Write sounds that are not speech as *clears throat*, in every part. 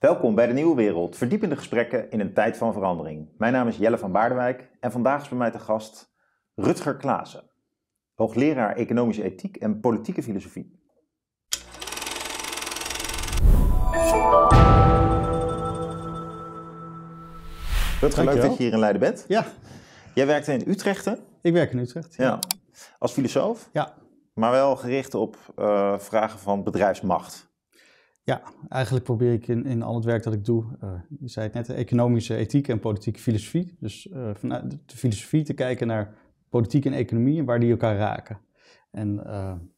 Welkom bij de Nieuwe Wereld, verdiepende gesprekken in een tijd van verandering. Mijn naam is Jelle van Baardewijk en vandaag is bij mij te gast Rutger Klaassen, hoogleraar economische ethiek en politieke filosofie. Rutger, leuk dat je hier in Leiden bent. Ja. Jij werkt in Utrecht, Ik werk in Utrecht. Ja. Als filosoof? Ja. Maar wel gericht op eh, vragen van bedrijfsmacht. Ja, eigenlijk probeer ik in, in al het werk dat ik doe, eh, je zei het net, economische ethiek en politieke filosofie. Dus eh, vanuit de filosofie te kijken naar politiek en economie en waar die elkaar raken. En uh,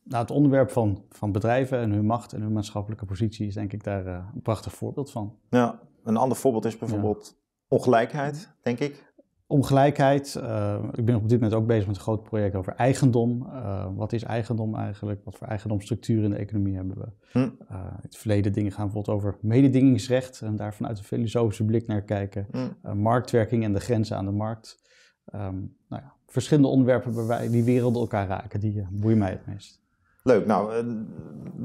nou, het onderwerp van, van bedrijven en hun macht en hun maatschappelijke positie is denk ik daar een prachtig voorbeeld van. Ja, een ander voorbeeld is bijvoorbeeld ongelijkheid, mhm. denk ik. Ongelijkheid. Eh, ik ben op dit moment ook bezig met een groot project over eigendom. Eh, wat is eigendom eigenlijk? Wat voor eigendomstructuur in de economie hebben we? Hm. Eh, in het verleden dingen gaan bijvoorbeeld over mededingingsrecht. En daar vanuit een filosofische blik naar kijken. Hm. marktwerking en de grenzen aan de markt. Ehm, nou ja, verschillende onderwerpen wij die werelden elkaar raken. Die boeien mij het meest. Leuk. Nou, eh,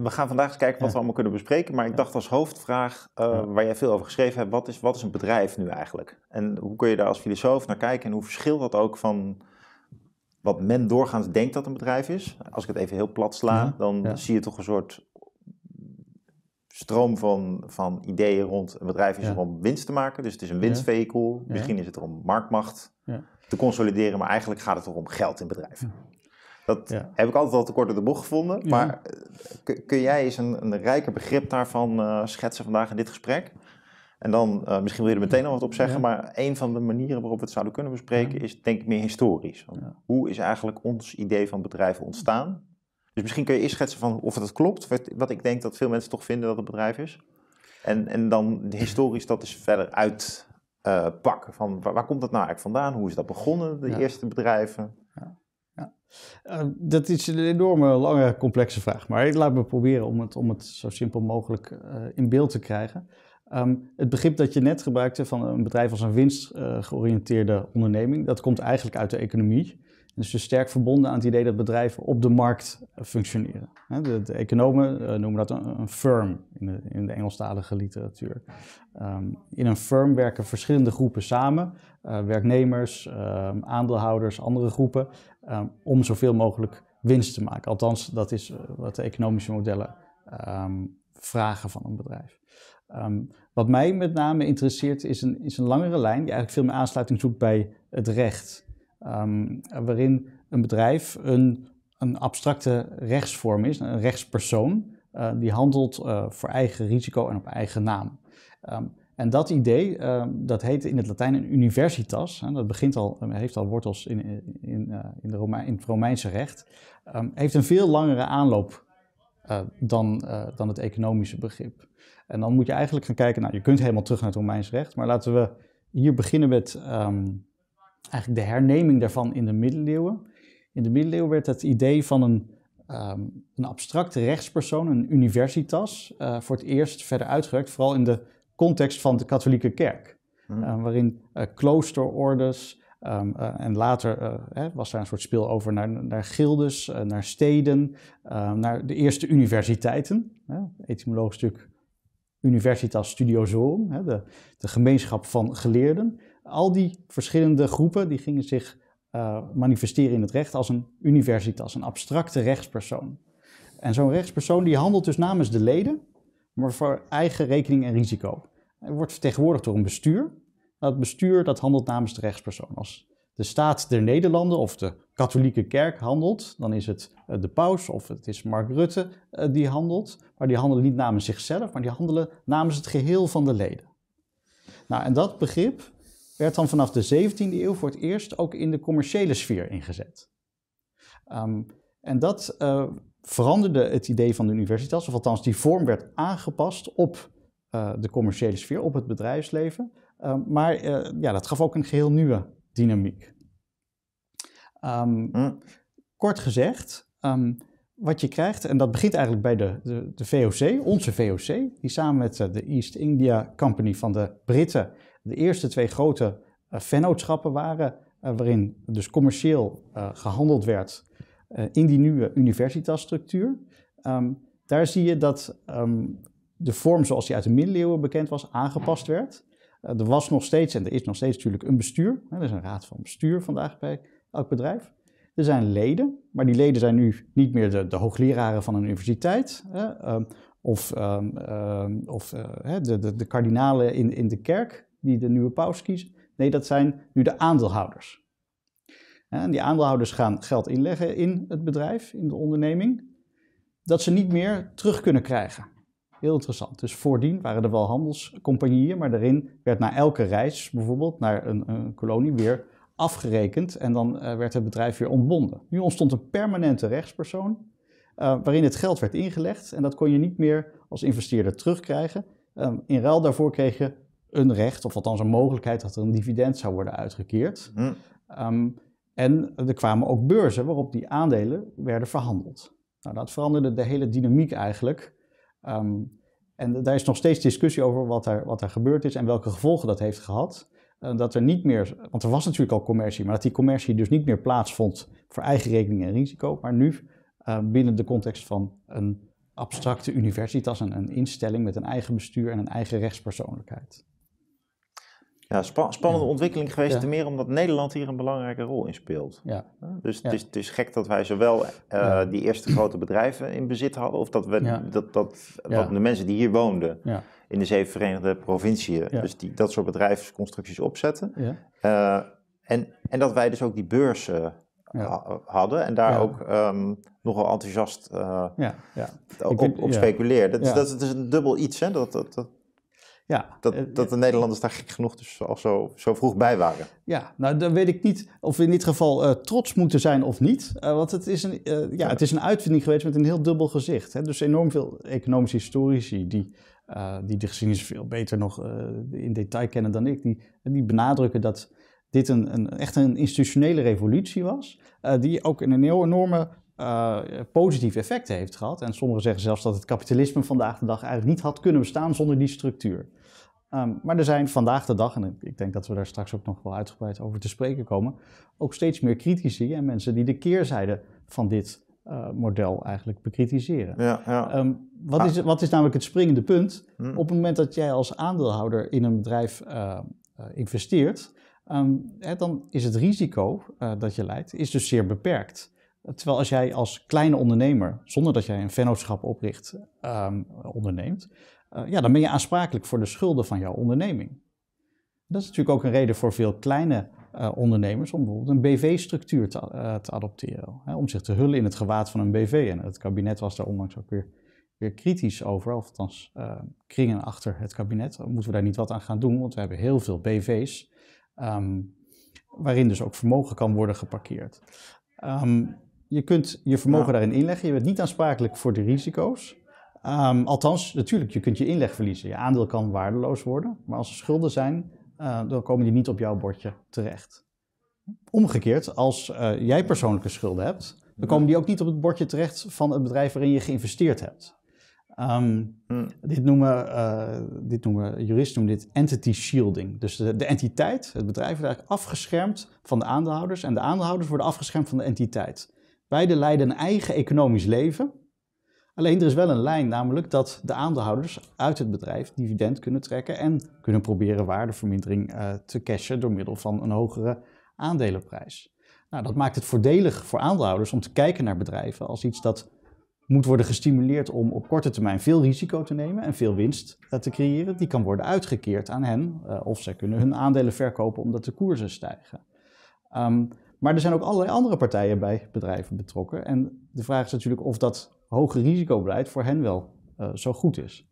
we gaan vandaag eens kijken wat we allemaal kunnen bespreken. Maar ik dacht als hoofdvraag, eh, waar jij veel over geschreven hebt, wat is, wat is een bedrijf nu eigenlijk? En hoe kun je daar als filosoof naar kijken en hoe verschilt dat ook van wat men doorgaans denkt dat een bedrijf is? Als ik het even heel plat sla, dan zie je toch een soort stroom van, van ideeën rond een bedrijf is er om winst te maken. Dus het is een winstvehikel. Misschien is het er om marktmacht te consolideren, maar eigenlijk gaat het er om geld in bedrijven. Dat heb ik altijd al te kort de bocht gevonden. Maar eh, kun jij eens een, een rijker begrip daarvan eh, schetsen vandaag in dit gesprek? En dan, eh, misschien wil je er meteen al wat op zeggen, maar een van de manieren waarop we het zouden kunnen bespreken is denk ik meer historisch. Hoe is eigenlijk ons idee van bedrijven ontstaan? Dus misschien kun je eerst schetsen van of dat klopt, wat ik denk dat veel mensen toch vinden dat het bedrijf is. En, en dan historisch dat is verder uitpakken. van waar, waar, komt dat nou eigenlijk vandaan? Hoe is dat begonnen, de eerste bedrijven? Ja. Ja. Eh, dat is een enorme, lange, complexe vraag. Maar ik laat me proberen om het, om het zo simpel mogelijk eh, in beeld te krijgen. Ehm, het begrip dat je net gebruikte van een bedrijf als een winstgeoriënteerde eh, onderneming, dat komt eigenlijk uit de economie. En is dus sterk verbonden aan het idee dat bedrijven op de markt functioneren. De, de economen noemen dat een, firm in de, in de, Engelstalige literatuur. Ehm, in een firm werken verschillende groepen samen: werknemers, ehm, aandeelhouders, andere groepen. Ehm, om zoveel mogelijk winst te maken. Althans, dat is eh, wat de economische modellen ehm, vragen van een bedrijf. Ehm, wat mij met name interesseert is een, is een langere lijn die eigenlijk veel meer aansluiting zoekt bij het recht. waarin een bedrijf een, een abstracte rechtsvorm is, een rechtspersoon, eh, die handelt eh, voor eigen risico en op eigen naam. En dat idee, ehm, dat heet in het Latijn een universitas. Hè, dat begint al, ehm, heeft al wortels in, in, in, eh, de in het Romeinse recht. Ehm, heeft een veel langere aanloop eh, dan, eh, dan het economische begrip. En dan moet je eigenlijk gaan kijken, nou je kunt helemaal terug naar het Romeinse recht. Maar laten we hier beginnen met eigenlijk de herneming daarvan in de middeleeuwen. In de middeleeuwen werd het idee van een, een abstracte rechtspersoon, een universitas, voor het eerst verder uitgewerkt. Vooral in de context van de katholieke kerk. Hmm. Uh, waarin uh, kloosterordes ehm, eh, en later hè, was daar een soort spil over naar, naar gildes, naar steden, ehm, naar de eerste universiteiten. etymologisch stuk Universitas Studiosorum, hè, de, de gemeenschap van geleerden. Al die verschillende groepen die gingen zich manifesteren in het recht als een universitas, een abstracte rechtspersoon. En zo'n rechtspersoon die handelt dus namens de leden maar voor eigen rekening en risico. Het wordt vertegenwoordigd door een bestuur. Dat bestuur dat handelt namens de rechtspersoon. Als de staat der Nederlanden of de katholieke kerk handelt, dan is het eh, de paus of het is Mark Rutte eh, die handelt. Maar die handelen niet namens zichzelf, maar die handelen namens het geheel van de leden. Nou, en dat begrip werd dan vanaf de 17e eeuw voor het eerst ook in de commerciële sfeer ingezet. Ehm, en dat eh, veranderde het idee van de universiteit of althans die vorm werd aangepast op eh, de commerciële sfeer, op het bedrijfsleven. Ehm, maar eh, ja, dat gaf ook een geheel nieuwe dynamiek. Ehm, hmm. Kort gezegd, ehm, wat je krijgt, en dat begint eigenlijk bij de, de, de VOC, onze VOC, die samen met eh, de East India Company van de Britten de eerste twee grote vennootschappen waren, waarin dus commercieel gehandeld werd eh, in die nieuwe universitasstructuur, ehm, daar zie je dat ehm, de vorm zoals die uit de middeleeuwen bekend was, aangepast mhm. werd. Eh, er was nog steeds, en er is nog steeds natuurlijk, een bestuur. er is een raad van bestuur vandaag bij elk bedrijf. Er zijn leden, maar die leden zijn nu niet meer de, hoogleraren van een universiteit. Hè, ehm, of, of eh, de, de, de kardinalen in, in de kerk die de nieuwe paus kiezen. Nee, dat zijn nu de aandeelhouders. En die aandeelhouders gaan geld inleggen in het bedrijf, in de onderneming, dat ze niet meer terug kunnen krijgen. Heel interessant. Dus voordien waren er wel handelscompagnieën, maar daarin werd na elke reis bijvoorbeeld naar een, een kolonie weer afgerekend en dan eh, werd het bedrijf weer ontbonden. Nu ontstond een permanente rechtspersoon eh, waarin het geld werd ingelegd en dat kon je niet meer als investeerder terugkrijgen. Ehm, in ruil daarvoor kreeg je een recht, of althans een mogelijkheid dat er een dividend zou worden uitgekeerd. Mm. En er kwamen ook beurzen waarop die aandelen werden verhandeld. Nou, dat veranderde de hele dynamiek eigenlijk. Ehm, en daar is nog steeds discussie over wat er, wat er gebeurd is en welke gevolgen dat heeft gehad. Eh, dat er niet meer, want er was natuurlijk al commercie, maar dat die commercie dus niet meer plaatsvond voor eigen rekening en risico, maar nu ehm, binnen de context van een abstracte universitas, een, een instelling met een eigen bestuur en een eigen rechtspersoonlijkheid. Ja, spa spannende ontwikkeling geweest, te meer omdat Nederland hier een belangrijke rol in speelt. Ja. Dus het is, het, is, gek dat wij zowel eh, die eerste grote bedrijven in bezit hadden, of dat, we, dat, dat, de mensen die hier woonden in de zeven Verenigde Provinciën, dus die, dat soort bedrijfsconstructies opzetten. Eh, en, en dat wij dus ook die beurzen eh, hadden en daar ook ehm, nogal enthousiast ja. op, op speculeerden. Dus dat, dat, is een dubbel iets, hè? dat, dat, ja, dat, eh, dat eh, de Nederlanders daar gek genoeg dus al zo, zo vroeg bij waren. Ja, nou dan weet ik niet of we in dit geval eh, trots moeten zijn of niet. want het is, een, ja, het is een uitvinding geweest met een heel dubbel gezicht. Hè. Dus enorm veel economische historici die, die de geschiedenis veel beter nog in detail kennen dan ik. Die, die benadrukken dat dit een, een, echt een institutionele revolutie was. die ook een heel enorme positieve positief effect heeft gehad. En sommigen zeggen zelfs dat het kapitalisme vandaag de dag eigenlijk niet had kunnen bestaan zonder die structuur. Ehm, maar er zijn vandaag de dag, en ik denk dat we daar straks ook nog wel uitgebreid over te spreken komen, ook steeds meer critici en mensen die de keerzijde van dit eh, model eigenlijk bekritiseren. Ja, ja. Ehm, wat, ah. is, wat is namelijk het springende punt? Hmm. Op het moment dat jij als aandeelhouder in een bedrijf eh, eh, investeert, ehm, hè, dan is het risico dat je leidt is dus zeer beperkt. Terwijl als jij als kleine ondernemer, zonder dat jij een vennootschap opricht, um, onderneemt, eh, ja, dan ben je aansprakelijk voor de schulden van jouw onderneming. Dat is natuurlijk ook een reden voor veel kleine eh, ondernemers om bijvoorbeeld een BV-structuur te, eh, te, adopteren. Hè, om zich te hullen in het gewaad van een BV. En het kabinet was daar onlangs ook weer, weer kritisch over, of althans ehm, kringen achter het kabinet. Moeten we daar niet wat aan gaan doen, want we hebben heel veel BV's. Ehm, waarin dus ook vermogen kan worden geparkeerd. Um, je kunt je vermogen daarin inleggen. Je bent niet aansprakelijk voor de risico's. Ehm, althans, natuurlijk, je kunt je inleg verliezen. Je aandeel kan waardeloos worden. Maar als er schulden zijn, eh, dan komen die niet op jouw bordje terecht. Omgekeerd, als eh, jij persoonlijke schulden hebt, dan komen die ook niet op het bordje terecht van het bedrijf waarin je geïnvesteerd hebt. Ehm, hmm. dit, noemen, uh, dit noemen juristen noemen dit entity shielding. Dus de, de, entiteit, het bedrijf, wordt eigenlijk afgeschermd van de aandeelhouders. En de aandeelhouders worden afgeschermd van de entiteit. Beiden leiden een eigen economisch leven. Alleen er is wel een lijn, namelijk dat de aandeelhouders uit het bedrijf dividend kunnen trekken en kunnen proberen waardevermindering eh, te cashen door middel van een hogere aandelenprijs. Nou, dat maakt het voordelig voor aandeelhouders om te kijken naar bedrijven als iets dat moet worden gestimuleerd om op korte termijn veel risico te nemen en veel winst eh, te creëren. Die kan worden uitgekeerd aan hen eh, of zij kunnen hun aandelen verkopen omdat de koersen stijgen. Ehm, maar er zijn ook allerlei andere partijen bij bedrijven betrokken. En de vraag is natuurlijk of dat hoge risicobeleid voor hen wel eh, zo goed is.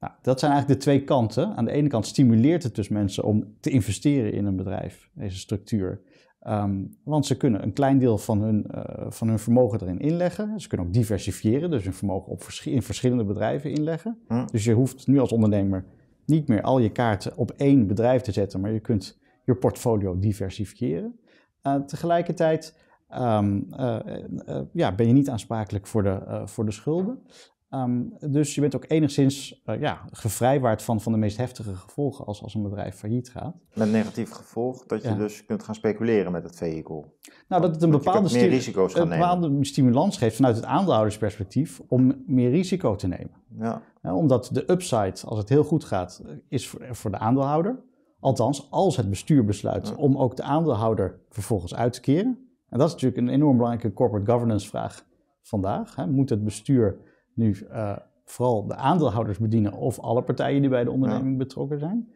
Nou, dat zijn eigenlijk de twee kanten. Aan de ene kant stimuleert het dus mensen om te investeren in een bedrijf, deze structuur. Ehm, want ze kunnen een klein deel van hun, eh, van hun vermogen erin inleggen. Ze kunnen ook diversifiëren, dus hun vermogen op in verschillende bedrijven inleggen. Hm. Dus je hoeft nu als ondernemer niet meer al je kaarten op één bedrijf te zetten, maar je kunt je portfolio diversifiëren. Eh, tegelijkertijd ehm, eh, eh, ja, ben je niet aansprakelijk voor de, voor de schulden. Ehm, dus je bent ook enigszins ja, gevrijwaard van, van de meest heftige gevolgen als, als een bedrijf failliet gaat. Met negatief gevolg dat je dus kunt gaan speculeren met het vehikel. Nou, dat het een bepaalde, risico's een bepaalde stimulans geeft vanuit het aandeelhoudersperspectief om meer risico te nemen. Ja. omdat de upside, als het heel goed gaat, is voor de aandeelhouder. Althans, als het bestuur besluit om ook de aandeelhouder vervolgens uit te keren. En dat is natuurlijk een enorm belangrijke corporate governance vraag vandaag. Hè. Moet het bestuur nu eh, vooral de aandeelhouders bedienen of alle partijen die bij de onderneming betrokken zijn?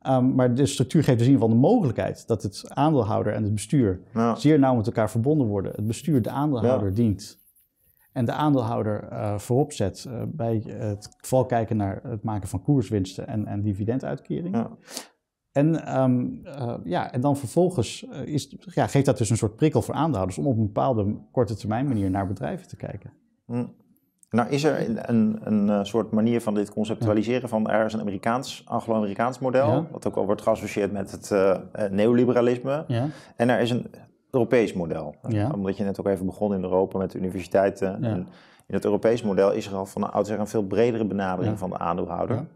Ehm, maar de structuur geeft dus in ieder geval de mogelijkheid dat het aandeelhouder en het bestuur zeer nauw met elkaar verbonden worden. Het bestuur de aandeelhouder dient en de aandeelhouder uh, voorop zet eh, bij het vooral kijken naar het maken van koerswinsten en, en dividenduitkeringen. Ja. En, ehm, eh, ja, en dan vervolgens eh, is, ja, geeft dat dus een soort prikkel voor aandeelhouders om op een bepaalde korte termijn manier naar bedrijven te kijken. Hm. Nou, is er een, een eh, soort manier van dit conceptualiseren van er is een Amerikaans, Anglo-Amerikaans model, wat ook al wordt geassocieerd met het neoliberalisme. Ja. En er is een Europees model. Omdat je net ook even begon in Europa met de universiteiten. En in het Europees model is er al van oudsher een veel bredere benadering van de aandeelhouder.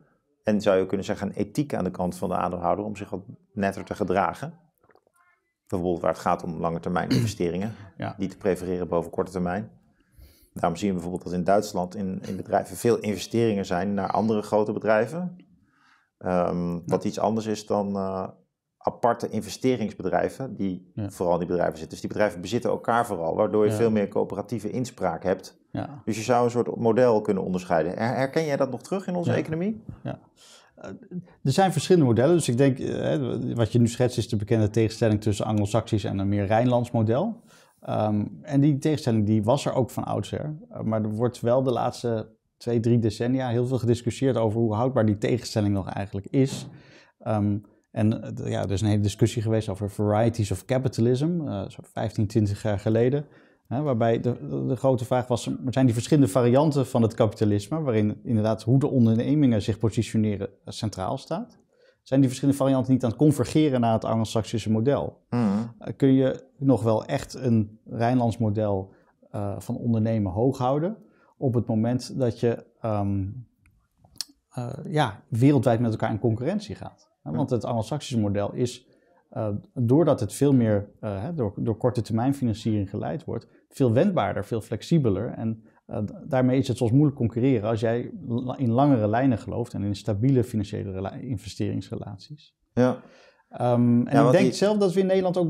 En zou je kunnen zeggen, een ethiek aan de kant van de aandeelhouder om zich wat netter te gedragen. Bijvoorbeeld waar het gaat om lange termijn *clears throat* investeringen, die te prefereren boven korte termijn. Daarom zien we bijvoorbeeld dat in Duitsland in, in bedrijven veel investeringen zijn naar andere grote bedrijven. Um, wat iets anders is dan eh, aparte investeringsbedrijven, die vooral in die bedrijven zitten. Dus die bedrijven bezitten elkaar vooral, waardoor je veel meer coöperatieve inspraak hebt ja. Dus je zou een soort model kunnen onderscheiden. Herken jij dat nog terug in onze economie? Ja. Eh, er zijn verschillende modellen. Dus ik denk, eh, wat je nu schetst, is de bekende tegenstelling tussen Anglo-Saxisch en een meer Rijnlands model. Ehm, en die tegenstelling die was er ook van oudsher. Eh, maar er wordt wel de laatste twee, drie decennia heel veel gediscussieerd over hoe houdbaar die tegenstelling nog eigenlijk is. Ehm, en ja, er is een hele discussie geweest over varieties of capitalism, uh, zo 15, 20 jaar geleden. Hè, waarbij de, de, grote vraag was, zijn die verschillende varianten van het kapitalisme, waarin inderdaad hoe de ondernemingen zich positioneren centraal staat, zijn die verschillende varianten niet aan het convergeren naar het Anglo-Saxische model? Hmm. Eh, kun je nog wel echt een Rijnlands model eh, van ondernemen hoog houden op het moment dat je ehm, eh, ja, wereldwijd met elkaar in concurrentie gaat? Hmm. want het Anglo-Saxische model is doordat het veel meer door, door, korte termijn financiering geleid wordt, veel wendbaarder, veel flexibeler. En eh, daarmee is het soms moeilijk concurreren als jij in langere lijnen gelooft en in stabiele financiële investeringsrelaties. Ja. Ehm, en ik denk zelf dat we in Nederland ook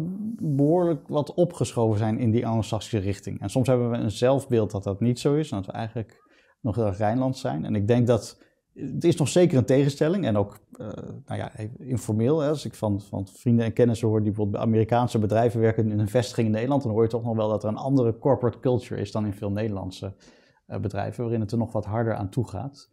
behoorlijk wat opgeschoven zijn in die anglo richting. En soms hebben we een zelfbeeld dat dat niet zo is, dat we eigenlijk nog heel Rijnland zijn. En ik denk dat het is nog zeker een tegenstelling. En ook eh, nou ja, informeel. Hè. Als ik van, van, vrienden en kennissen hoor die bijvoorbeeld bij Amerikaanse bedrijven werken in een vestiging in Nederland, dan hoor je toch nog wel dat er een andere corporate culture is dan in veel Nederlandse eh, bedrijven, waarin het er nog wat harder aan toe gaat.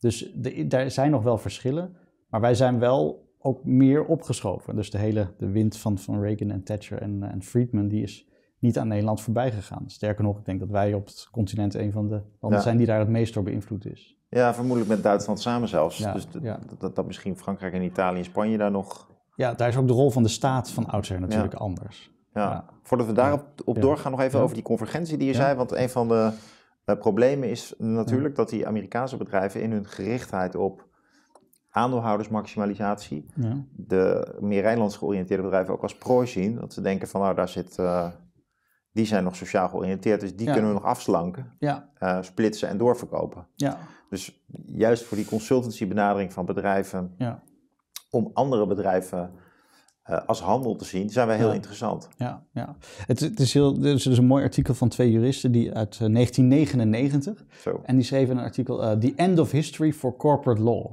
Dus de, daar zijn nog wel verschillen. Maar wij zijn wel ook meer opgeschoven. Dus de hele de wind van, van Reagan en Thatcher en, en Friedman, die is niet aan Nederland voorbij gegaan. Sterker nog, ik denk dat wij op het continent een van de landen zijn die daar het meest door beïnvloed is. Ja, vermoedelijk met Duitsland samen zelfs. Ja, dus Dat, dat misschien Frankrijk en Italië en Spanje daar nog... Ja, daar is ook de rol van de staat van oudsher natuurlijk anders. Ja. Voordat we daarop op doorgaan, nog even over die convergentie die je zei. Want een van de eh, problemen is natuurlijk dat die Amerikaanse bedrijven in hun gerichtheid op aandeelhoudersmaximalisatie. De meer Rijnlands georiënteerde bedrijven ook als prooi zien. Dat ze denken van nou, daar zit, eh, die zijn nog sociaal georiënteerd, dus die kunnen we nog afslanken, ja. Eh, splitsen en doorverkopen. Ja. Dus juist voor die consultancy-benadering van bedrijven, ja. om andere bedrijven eh, als handel te zien, zijn wij heel interessant. Ja, ja. Het, het is heel, er is dus een mooi artikel van twee juristen die uit 1999. Eh, Zo. En die schreven een artikel, eh, The End of History for Corporate Law.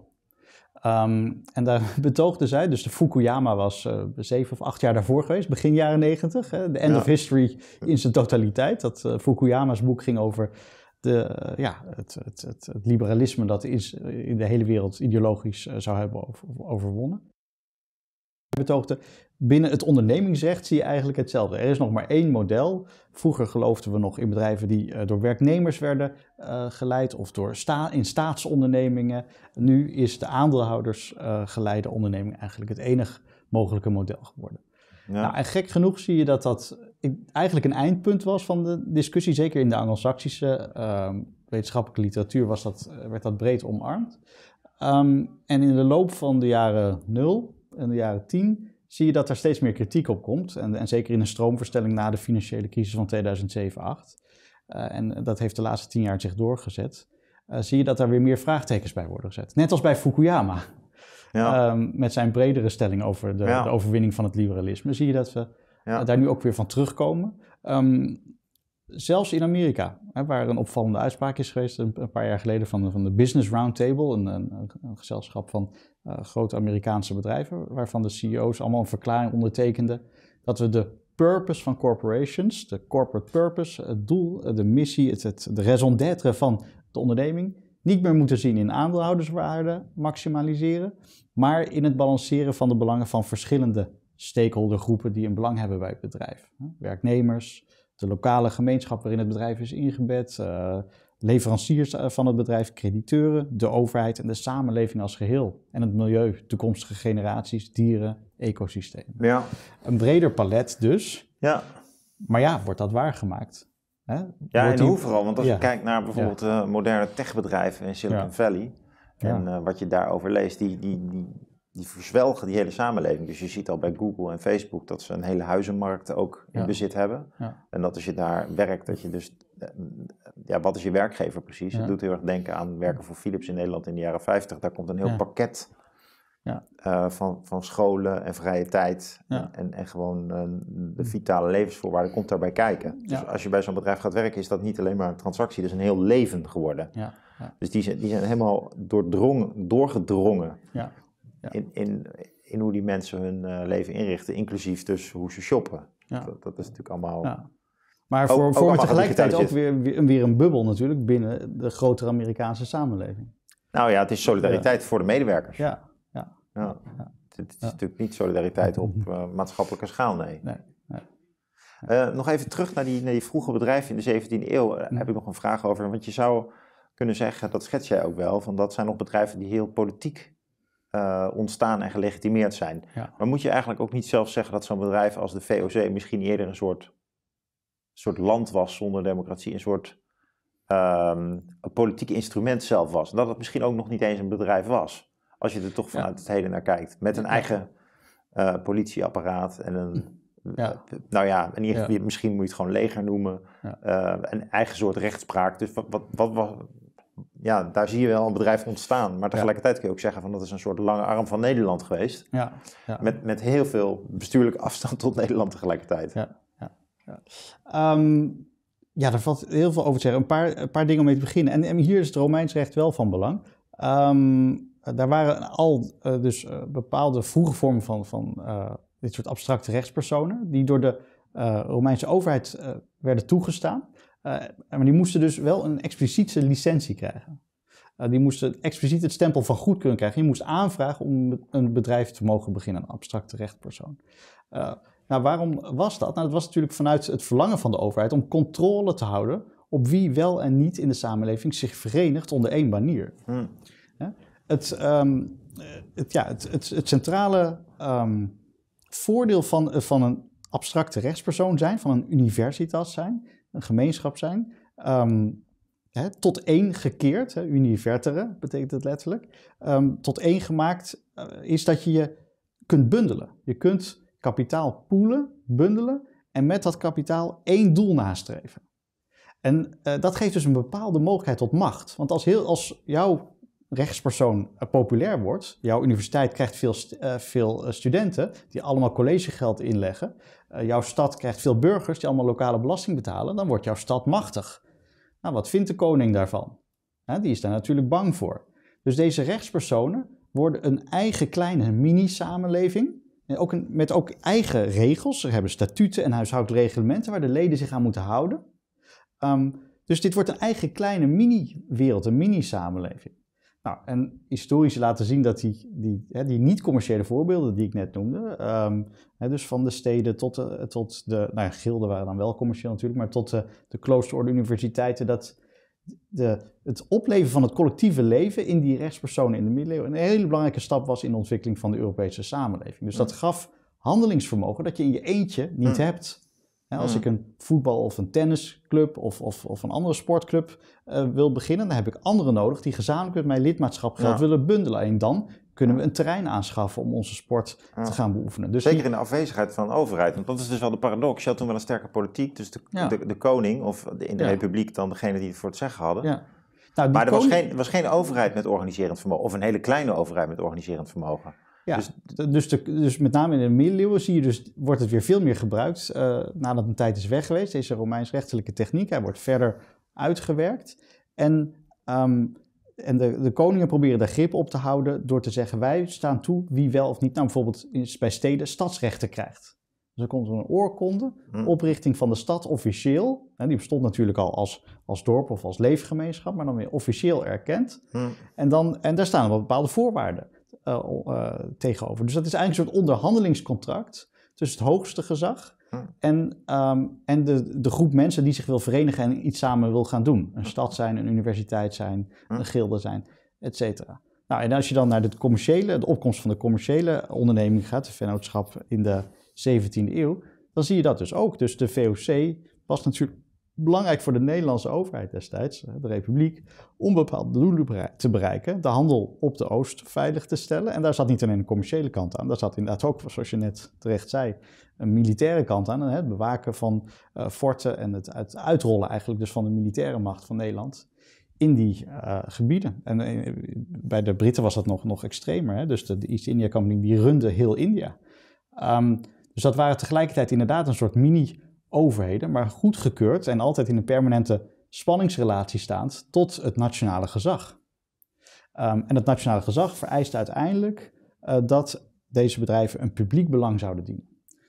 Ehm, en daar *laughs* betoogde zij, dus de Fukuyama was zeven of acht jaar daarvoor geweest, begin jaren 90. De End of History in zijn totaliteit. Dat Fukuyama's boek ging over ja, het, het, het, liberalisme dat is eh, in de hele wereld ideologisch eh, zou hebben overwonnen. Betoogde, binnen het ondernemingsrecht zie je eigenlijk hetzelfde. Er is nog maar één model. Vroeger geloofden we nog in bedrijven die eh, door werknemers werden geleid of door sta in staatsondernemingen. Nu is de aandeelhouders geleide onderneming eigenlijk het enige mogelijke model geworden. Ja. Nou, en gek genoeg zie je dat dat eigenlijk een eindpunt was van de discussie, zeker in de Anglo-Saxische ehm, wetenschappelijke literatuur was dat, eh, werd dat breed omarmd. Ehm, en in de loop van de jaren 0 en de jaren 10 zie je dat er steeds meer kritiek op komt. En, en zeker in een stroomverstelling na de financiële crisis van 2007-2008. Eh, en dat heeft de laatste tien jaar zich doorgezet. Eh, zie je dat daar weer meer vraagtekens bij worden gezet. Net als bij Fukuyama. Ja. Ehm, met zijn bredere stelling over de, de overwinning van het liberalisme. Zie je dat we daar nu ook weer van terugkomen. Ehm, zelfs in Amerika, hè, waar een opvallende uitspraak is geweest een, paar jaar geleden van de, van de Business Roundtable, een, een, een gezelschap van eh, grote Amerikaanse bedrijven, waarvan de CEO's allemaal een verklaring ondertekenden dat we de purpose van corporations, de corporate purpose, het doel, de missie, het, het, de raison d'être van de onderneming, niet meer moeten zien in aandeelhouderswaarde maximaliseren, maar in het balanceren van de belangen van verschillende stakeholdergroepen die een belang hebben bij het bedrijf. Werknemers, de lokale gemeenschap waarin het bedrijf is ingebed, eh, leveranciers eh, van het bedrijf, crediteuren, de overheid en de samenleving als geheel. En het milieu, toekomstige generaties, dieren, ecosysteem. Ja. Een breder palet dus. Ja. Maar ja, wordt dat waargemaakt? Hè? Ja, wordt vooral? Want als je kijkt naar bijvoorbeeld eh, moderne techbedrijven in Silicon Valley... en wat je daarover leest, die, die, die die verzwelgen die hele samenleving. Dus je ziet al bij Google en Facebook dat ze een hele huizenmarkt ook in bezit hebben. En dat als je daar werkt, dat je dus. Ja, wat is je werkgever precies? Het doet heel erg denken aan werken voor Philips in Nederland in de jaren 50. Daar komt een heel pakket ja. Eh, van, van scholen en vrije tijd en, en gewoon eh, de vitale levensvoorwaarden komt daarbij kijken. Dus als je bij zo'n bedrijf gaat werken, is dat niet alleen maar een transactie, dat is een heel leven geworden. Dus die zijn, die zijn helemaal doordrongen, doorgedrongen in, in, in hoe die mensen hun eh, leven inrichten, inclusief dus hoe ze shoppen. Ja. Dat, dat, is natuurlijk allemaal. Ja. Maar voor, ook, tegelijkertijd ook weer, weer, weer, een bubbel natuurlijk binnen de grotere Amerikaanse samenleving. Nou ja, het is solidariteit voor de medewerkers. Ja, ja. Het, het, is natuurlijk niet solidariteit op *laughs* eh, maatschappelijke schaal, nee. nee. Eh, nog even terug naar die, naar die vroege bedrijven in de 17e eeuw. Daar mm. heb ik nog een vraag over. Want je zou kunnen zeggen, dat schets jij ook wel, van dat zijn nog bedrijven die heel politiek eh, ontstaan en gelegitimeerd zijn. Maar moet je eigenlijk ook niet zelf zeggen dat zo'n bedrijf als de VOC misschien eerder een soort, soort land was zonder democratie, een soort ehm, een politiek instrument zelf was. En dat het misschien ook nog niet eens een bedrijf was, als je er toch vanuit het heden naar kijkt, met een eigen eh, politieapparaat en een. Nou ja, misschien moet je het gewoon leger noemen. Eh, een eigen soort rechtspraak. Dus wat, wat, wat, ja, daar zie je wel een bedrijf ontstaan. Maar tegelijkertijd kun je ook zeggen van dat is een soort lange arm van Nederland geweest. Ja, ja. Met, met heel veel bestuurlijke *laughs* afstand tot Nederland tegelijkertijd. Ja, ja, ja. Ehm, ja daar valt heel veel over te zeggen. Een paar, een paar dingen om mee te beginnen. En, hier is het recht wel van belang. Um, daar waren al eh, dus eh, bepaalde vroege vormen van, van eh, dit soort abstracte rechtspersonen, die door de Romeinse overheid werden toegestaan. Eh, maar die moesten dus wel een expliciete licentie krijgen. Eh, die moesten expliciet het stempel van goed kunnen krijgen. Je moest aanvragen om een bedrijf te mogen beginnen, een abstracte rechtpersoon. Eh, nou, waarom was dat? Nou, dat was natuurlijk vanuit het verlangen van de overheid om controle te houden op wie wel en niet in de samenleving zich verenigt onder één manier. Hmm. Het, ehm, het, ja, het, het, centrale ehm, voordeel van, van een abstracte rechtspersoon zijn, van een universitas zijn, een gemeenschap zijn, ehm, hè, tot één gekeerd, hè, univertere betekent het letterlijk, ehm, tot één gemaakt eh, is dat je je kunt bundelen. Je kunt kapitaal poelen, bundelen en met dat kapitaal één doel nastreven. En eh, dat geeft dus een bepaalde mogelijkheid tot macht. Want als, heel, als jouw rechtspersoon eh, populair wordt, jouw universiteit krijgt veel, veel studenten die allemaal collegegeld inleggen, eh, jouw stad krijgt veel burgers die allemaal lokale belasting betalen, dan wordt jouw stad machtig. Nou, wat vindt de koning daarvan? die is daar natuurlijk bang voor. Dus deze rechtspersonen worden een eigen kleine mini-samenleving. Ook met ook eigen regels. Ze hebben statuten en huishoudreglementen waar de leden zich aan moeten houden. Ehm, dus dit wordt een eigen kleine mini-wereld, een mini-samenleving. Nou, en historisch laten zien dat die, die, die niet-commerciële voorbeelden die ik net noemde, ehm, dus van de steden tot de, tot de nou ja, gilden waren dan wel commercieel natuurlijk, maar tot de, de kloosterorde universiteiten, dat de, het opleven van het collectieve leven in die rechtspersonen in de middeleeuwen een hele belangrijke stap was in de ontwikkeling van de Europese samenleving. Dus dat gaf handelingsvermogen dat je in je eentje niet hebt. Als mm. ik een voetbal- of een tennisclub of, of, of een andere sportclub eh, wil beginnen, dan heb ik anderen nodig die gezamenlijk met mijn lidmaatschap geld willen bundelen. En dan kunnen we een terrein aanschaffen om onze sport te gaan beoefenen. Dus Zeker in de afwezigheid van de overheid. Want dat is dus wel de paradox. Je had toen wel een sterke politiek, dus de, de, de koning of in de republiek dan degene die het voor het zeggen hadden. Nou, maar er was, geen, was geen overheid met organiserend vermogen, of een hele kleine overheid met organiserend vermogen dus, dus, dus, met name in de middeleeuwen zie je dus, wordt het weer veel meer gebruikt uh, nadat een tijd is weg geweest. Deze Romeins-rechtelijke techniek, hij wordt verder uitgewerkt. En, ehm, en de, de, koningen proberen daar grip op te houden door te zeggen, wij staan toe wie wel of niet, nou bijvoorbeeld bij steden, stadsrechten krijgt. Dus er komt een oorkonde, hmm. oprichting van de stad officieel. die bestond natuurlijk al als, als dorp of als leefgemeenschap, maar dan weer officieel erkend. Hmm. En, dan, en daar staan wel bepaalde voorwaarden. Eh, eh, tegenover. Dus dat is eigenlijk een soort onderhandelingscontract tussen het hoogste gezag hm. en, ehm, en de, de groep mensen die zich wil verenigen en iets samen wil gaan doen. Een hm. stad zijn, een universiteit zijn, hm. een gilde zijn, et cetera. Nou, en als je dan naar de commerciële, de opkomst van de commerciële onderneming gaat, de vennootschap in de 17e eeuw, dan zie je dat dus ook. Dus de VOC was natuurlijk belangrijk voor de Nederlandse overheid destijds, de Republiek, om bepaalde doelen te bereiken. De handel op de Oost veilig te stellen. En daar zat niet alleen een commerciële kant aan, daar zat inderdaad ook, zoals je net terecht zei, een militaire kant aan. Het bewaken van eh, forten en het uitrollen eigenlijk dus van de militaire macht van Nederland in die eh, gebieden. En eh, bij de Britten was dat nog, nog extremer. Hè? Dus de, East India Company die runde heel India. Ehm, dus dat waren tegelijkertijd inderdaad een soort mini overheden, maar goedgekeurd en altijd in een permanente spanningsrelatie staand tot het nationale gezag. Ehm, en het nationale gezag vereist uiteindelijk eh, dat deze bedrijven een publiek belang zouden dienen.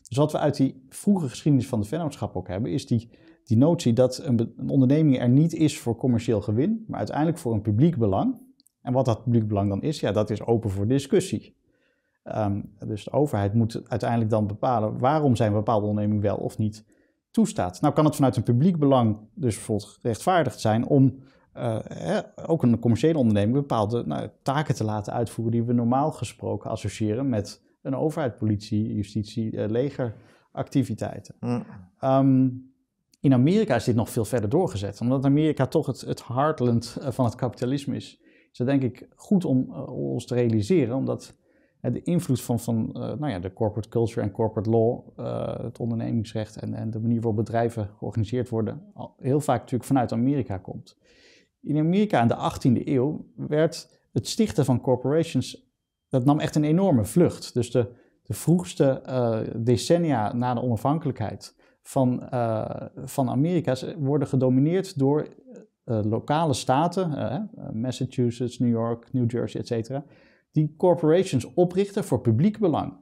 Dus wat we uit die vroege geschiedenis van de vennootschap ook hebben, is die, die notie dat een, een onderneming er niet is voor commercieel gewin, maar uiteindelijk voor een publiek belang. En wat dat publiek belang dan is, ja, dat is open voor discussie. Ehm, dus de overheid moet uiteindelijk dan bepalen waarom zijn bepaalde onderneming wel of niet toestaat. Nou kan het vanuit een publiek belang dus bijvoorbeeld rechtvaardigd zijn om eh, hè, ook een commerciële onderneming bepaalde nou, taken te laten uitvoeren die we normaal gesproken associëren met een overheid, politie, justitie, uh, legeractiviteiten. Mm. Ehm, in Amerika is dit nog veel verder doorgezet, omdat Amerika toch het, het eh, van het kapitalisme is. Is dat denk ik goed om ons te realiseren, omdat de invloed van, van eh, nou ja, de corporate culture en corporate law, eh, het ondernemingsrecht en, en de manier waarop bedrijven georganiseerd worden, heel vaak natuurlijk vanuit Amerika komt. In Amerika in de 18e eeuw werd het stichten van corporations, dat nam echt een enorme vlucht. Dus de, de vroegste eh, decennia na de onafhankelijkheid van, van Amerika worden gedomineerd door lokale staten, Massachusetts, New York, New Jersey, et die corporations oprichten voor publiek belang.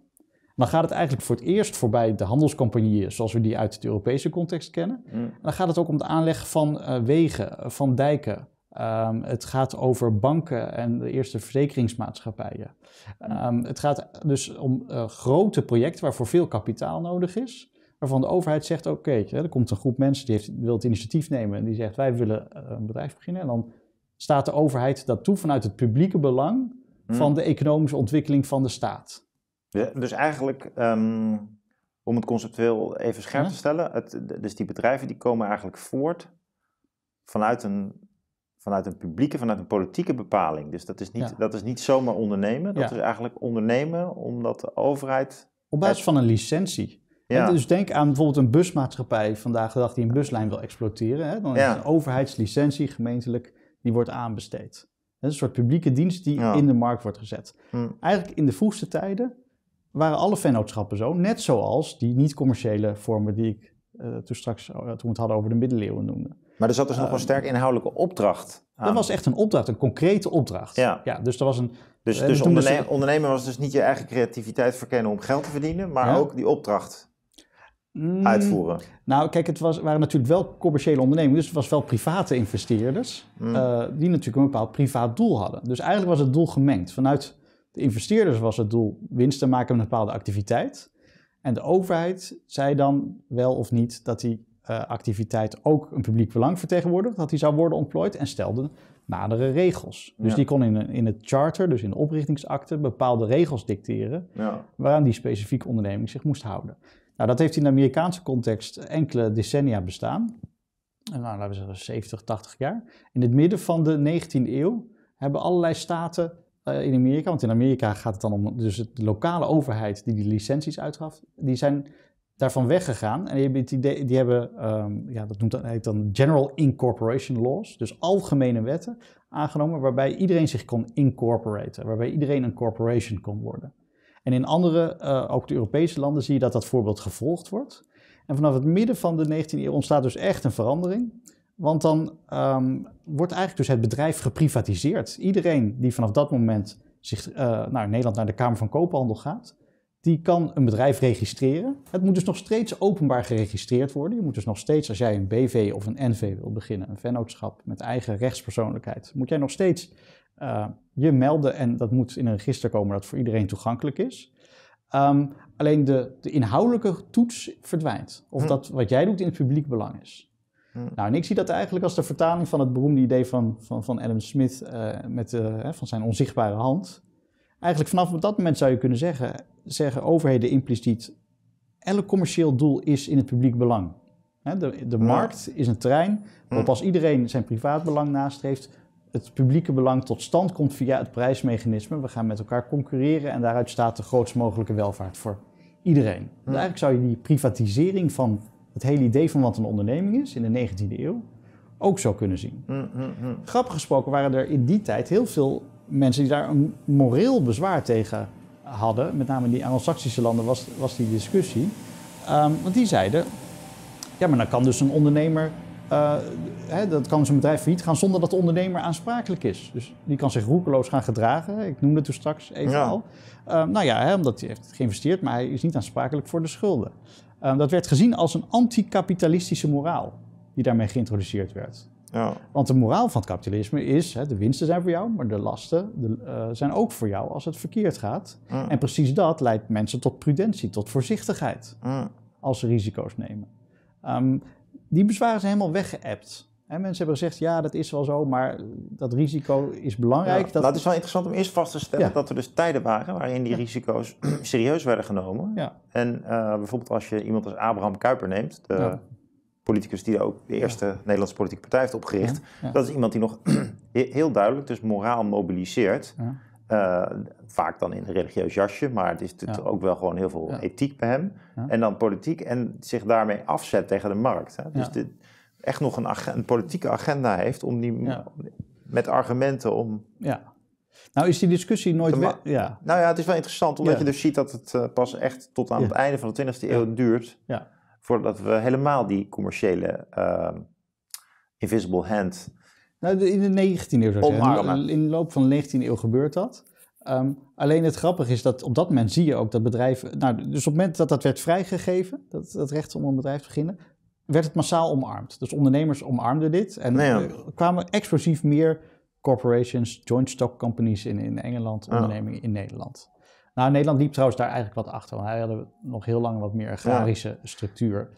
dan gaat het eigenlijk voor het eerst voorbij de handelscompagnieën zoals we die uit het Europese context kennen. Mm. dan gaat het ook om het aanleggen van eh, wegen, eh, van dijken. Ehm, het gaat over banken en de eerste verzekeringsmaatschappijen. Mm. Ehm, het gaat dus om eh, grote projecten waarvoor veel kapitaal nodig is. Waarvan de overheid zegt: Oké, er komt een groep mensen die heeft, wil het initiatief nemen. en die zegt: Wij willen een bedrijf beginnen. En dan staat de overheid dat toe vanuit het publieke belang Hm? van de economische ontwikkeling van de staat. Ja, dus eigenlijk, ehm, om het conceptueel even scherp te stellen, het, dus die bedrijven die komen eigenlijk voort vanuit een, vanuit een publieke, vanuit een politieke bepaling. Dus dat is niet, dat is niet zomaar ondernemen, dat is eigenlijk ondernemen omdat de overheid... Op basis van een licentie. Dus denk aan bijvoorbeeld een busmaatschappij vandaag de dag die een buslijn wil exploiteren. Hè? Dan is een overheidslicentie gemeentelijk, die wordt aanbesteed. Een soort publieke dienst die in de markt wordt gezet. Hm. Eigenlijk in de vroegste tijden waren alle vennootschappen zo. Net zoals die niet-commerciële vormen die ik eh, toen straks, eh, toen we het hadden over de middeleeuwen noemde. Maar er zat dus nog een ehm, sterk inhoudelijke opdracht aan. Dat was echt een opdracht, een concrete opdracht. Ja. ja dus er was een... Dus, dus ondernemen was dus niet je eigen creativiteit verkennen om geld te verdienen, maar ook die opdracht Hmm. uitvoeren? Nou, kijk, het was, waren natuurlijk wel commerciële ondernemingen, dus het was wel private investeerders, hmm. eh, die natuurlijk een bepaald privaat doel hadden. Dus eigenlijk was het doel gemengd. Vanuit de investeerders was het doel winst te maken met een bepaalde activiteit. En de overheid zei dan wel of niet dat die eh, activiteit ook een publiek belang vertegenwoordigt, dat die zou worden ontplooid en stelde nadere regels. Dus die kon in, in het charter, dus in de oprichtingsakte, bepaalde regels dicteren ja. waaraan die specifieke onderneming zich moest houden. Nou, dat heeft in de Amerikaanse context enkele decennia bestaan. Nou, laten we zeggen 70, 80 jaar. In het midden van de 19e eeuw hebben allerlei staten eh, in Amerika, want in Amerika gaat het dan om dus de lokale overheid die die licenties uitgaf, die zijn daarvan weggegaan. En die hebben, idee, die hebben ehm, ja, dat noemt dan, heet dan General Incorporation Laws, dus algemene wetten aangenomen waarbij iedereen zich kon incorporaten. waarbij iedereen een corporation kon worden. En in andere, eh, ook de Europese landen, zie je dat dat voorbeeld gevolgd wordt. En vanaf het midden van de 19e eeuw ontstaat dus echt een verandering. Want dan ehm, wordt eigenlijk dus het bedrijf geprivatiseerd. Iedereen die vanaf dat moment zich, eh, naar Nederland naar de Kamer van Koophandel gaat, die kan een bedrijf registreren. Het moet dus nog steeds openbaar geregistreerd worden. Je moet dus nog steeds, als jij een BV of een NV wil beginnen, een vennootschap met eigen rechtspersoonlijkheid, moet jij nog steeds eh, je melden en dat moet in een register komen dat voor iedereen toegankelijk is. Ehm, alleen de, de, inhoudelijke toets verdwijnt. Of hmm. dat wat jij doet in het publiek belang is. Hmm. Nou, en ik zie dat eigenlijk als de vertaling van het beroemde idee van, van, van Adam Smith eh, met, eh, van zijn onzichtbare hand. Eigenlijk vanaf dat moment zou je kunnen zeggen, zeggen overheden impliciet, elk commercieel doel is in het publiek belang. de, de markt is een terrein waarop hmm. als iedereen zijn privaatbelang nastreeft, het publieke belang tot stand komt via het prijsmechanisme. We gaan met elkaar concurreren en daaruit staat de grootst mogelijke welvaart voor iedereen. Hm. Dus eigenlijk zou je die privatisering van het hele idee van wat een onderneming is in de 19e eeuw ook zo kunnen zien. Hm, hm, Grappig gesproken waren er in die tijd heel veel mensen die daar een moreel bezwaar tegen hadden. Met name in die Anglo-Saxische landen was, was die discussie. Ehm, want die zeiden, ja, maar dan kan dus een ondernemer uh, hè, dat kan zijn bedrijf failliet gaan zonder dat de ondernemer aansprakelijk is. Dus die kan zich roekeloos gaan gedragen. Ik noemde het toen straks even al. Ehm, nou ja, hè, omdat hij heeft geïnvesteerd, maar hij is niet aansprakelijk voor de schulden. Ehm, dat werd gezien als een anticapitalistische moraal die daarmee geïntroduceerd werd. Ja. Want de moraal van het kapitalisme is: hè, de winsten zijn voor jou, maar de lasten de, eh, zijn ook voor jou als het verkeerd gaat. En precies dat leidt mensen tot prudentie, tot voorzichtigheid als ze risico's nemen. Ehm, die bezwaren zijn helemaal weggeëpt. En mensen hebben gezegd, ja, dat is wel zo, maar dat risico is belangrijk. Ja, dat... is wel interessant om eerst vast te stellen ja. dat er dus tijden waren waarin die risico's *clears throat* serieus werden genomen. En eh, bijvoorbeeld als je iemand als Abraham Kuyper neemt, de politicus die ook de eerste Nederlandse politieke partij heeft opgericht. Dat is iemand die nog *clears throat* heel duidelijk dus moraal mobiliseert. Eh, vaak dan in een religieus jasje, maar het is natuurlijk ook wel gewoon heel veel ethiek bij hem. En dan politiek en zich daarmee afzet tegen de markt. Hè? Dus dit, echt nog een, een, politieke agenda heeft om die met argumenten om. Ja. Nou is die discussie nooit. Ja. Nou ja, het is wel interessant omdat je dus ziet dat het eh, pas echt tot aan het einde van de 20e eeuw duurt. Voordat we helemaal die commerciële ehm, invisible hand nou, in de 19e eeuw zou maar In de loop van de 19e eeuw gebeurt dat. Ehm, alleen het grappige is dat op dat moment zie je ook dat bedrijven. Nou, dus op het moment dat dat werd vrijgegeven, dat, recht om een bedrijf te beginnen, werd het massaal omarmd. Dus ondernemers omarmden dit en er kwamen explosief meer corporations, joint stock companies in, in Engeland, ondernemingen in Nederland. Nou, Nederland liep trouwens daar eigenlijk wat achter, want wij hadden nog heel lang wat meer agrarische structuur.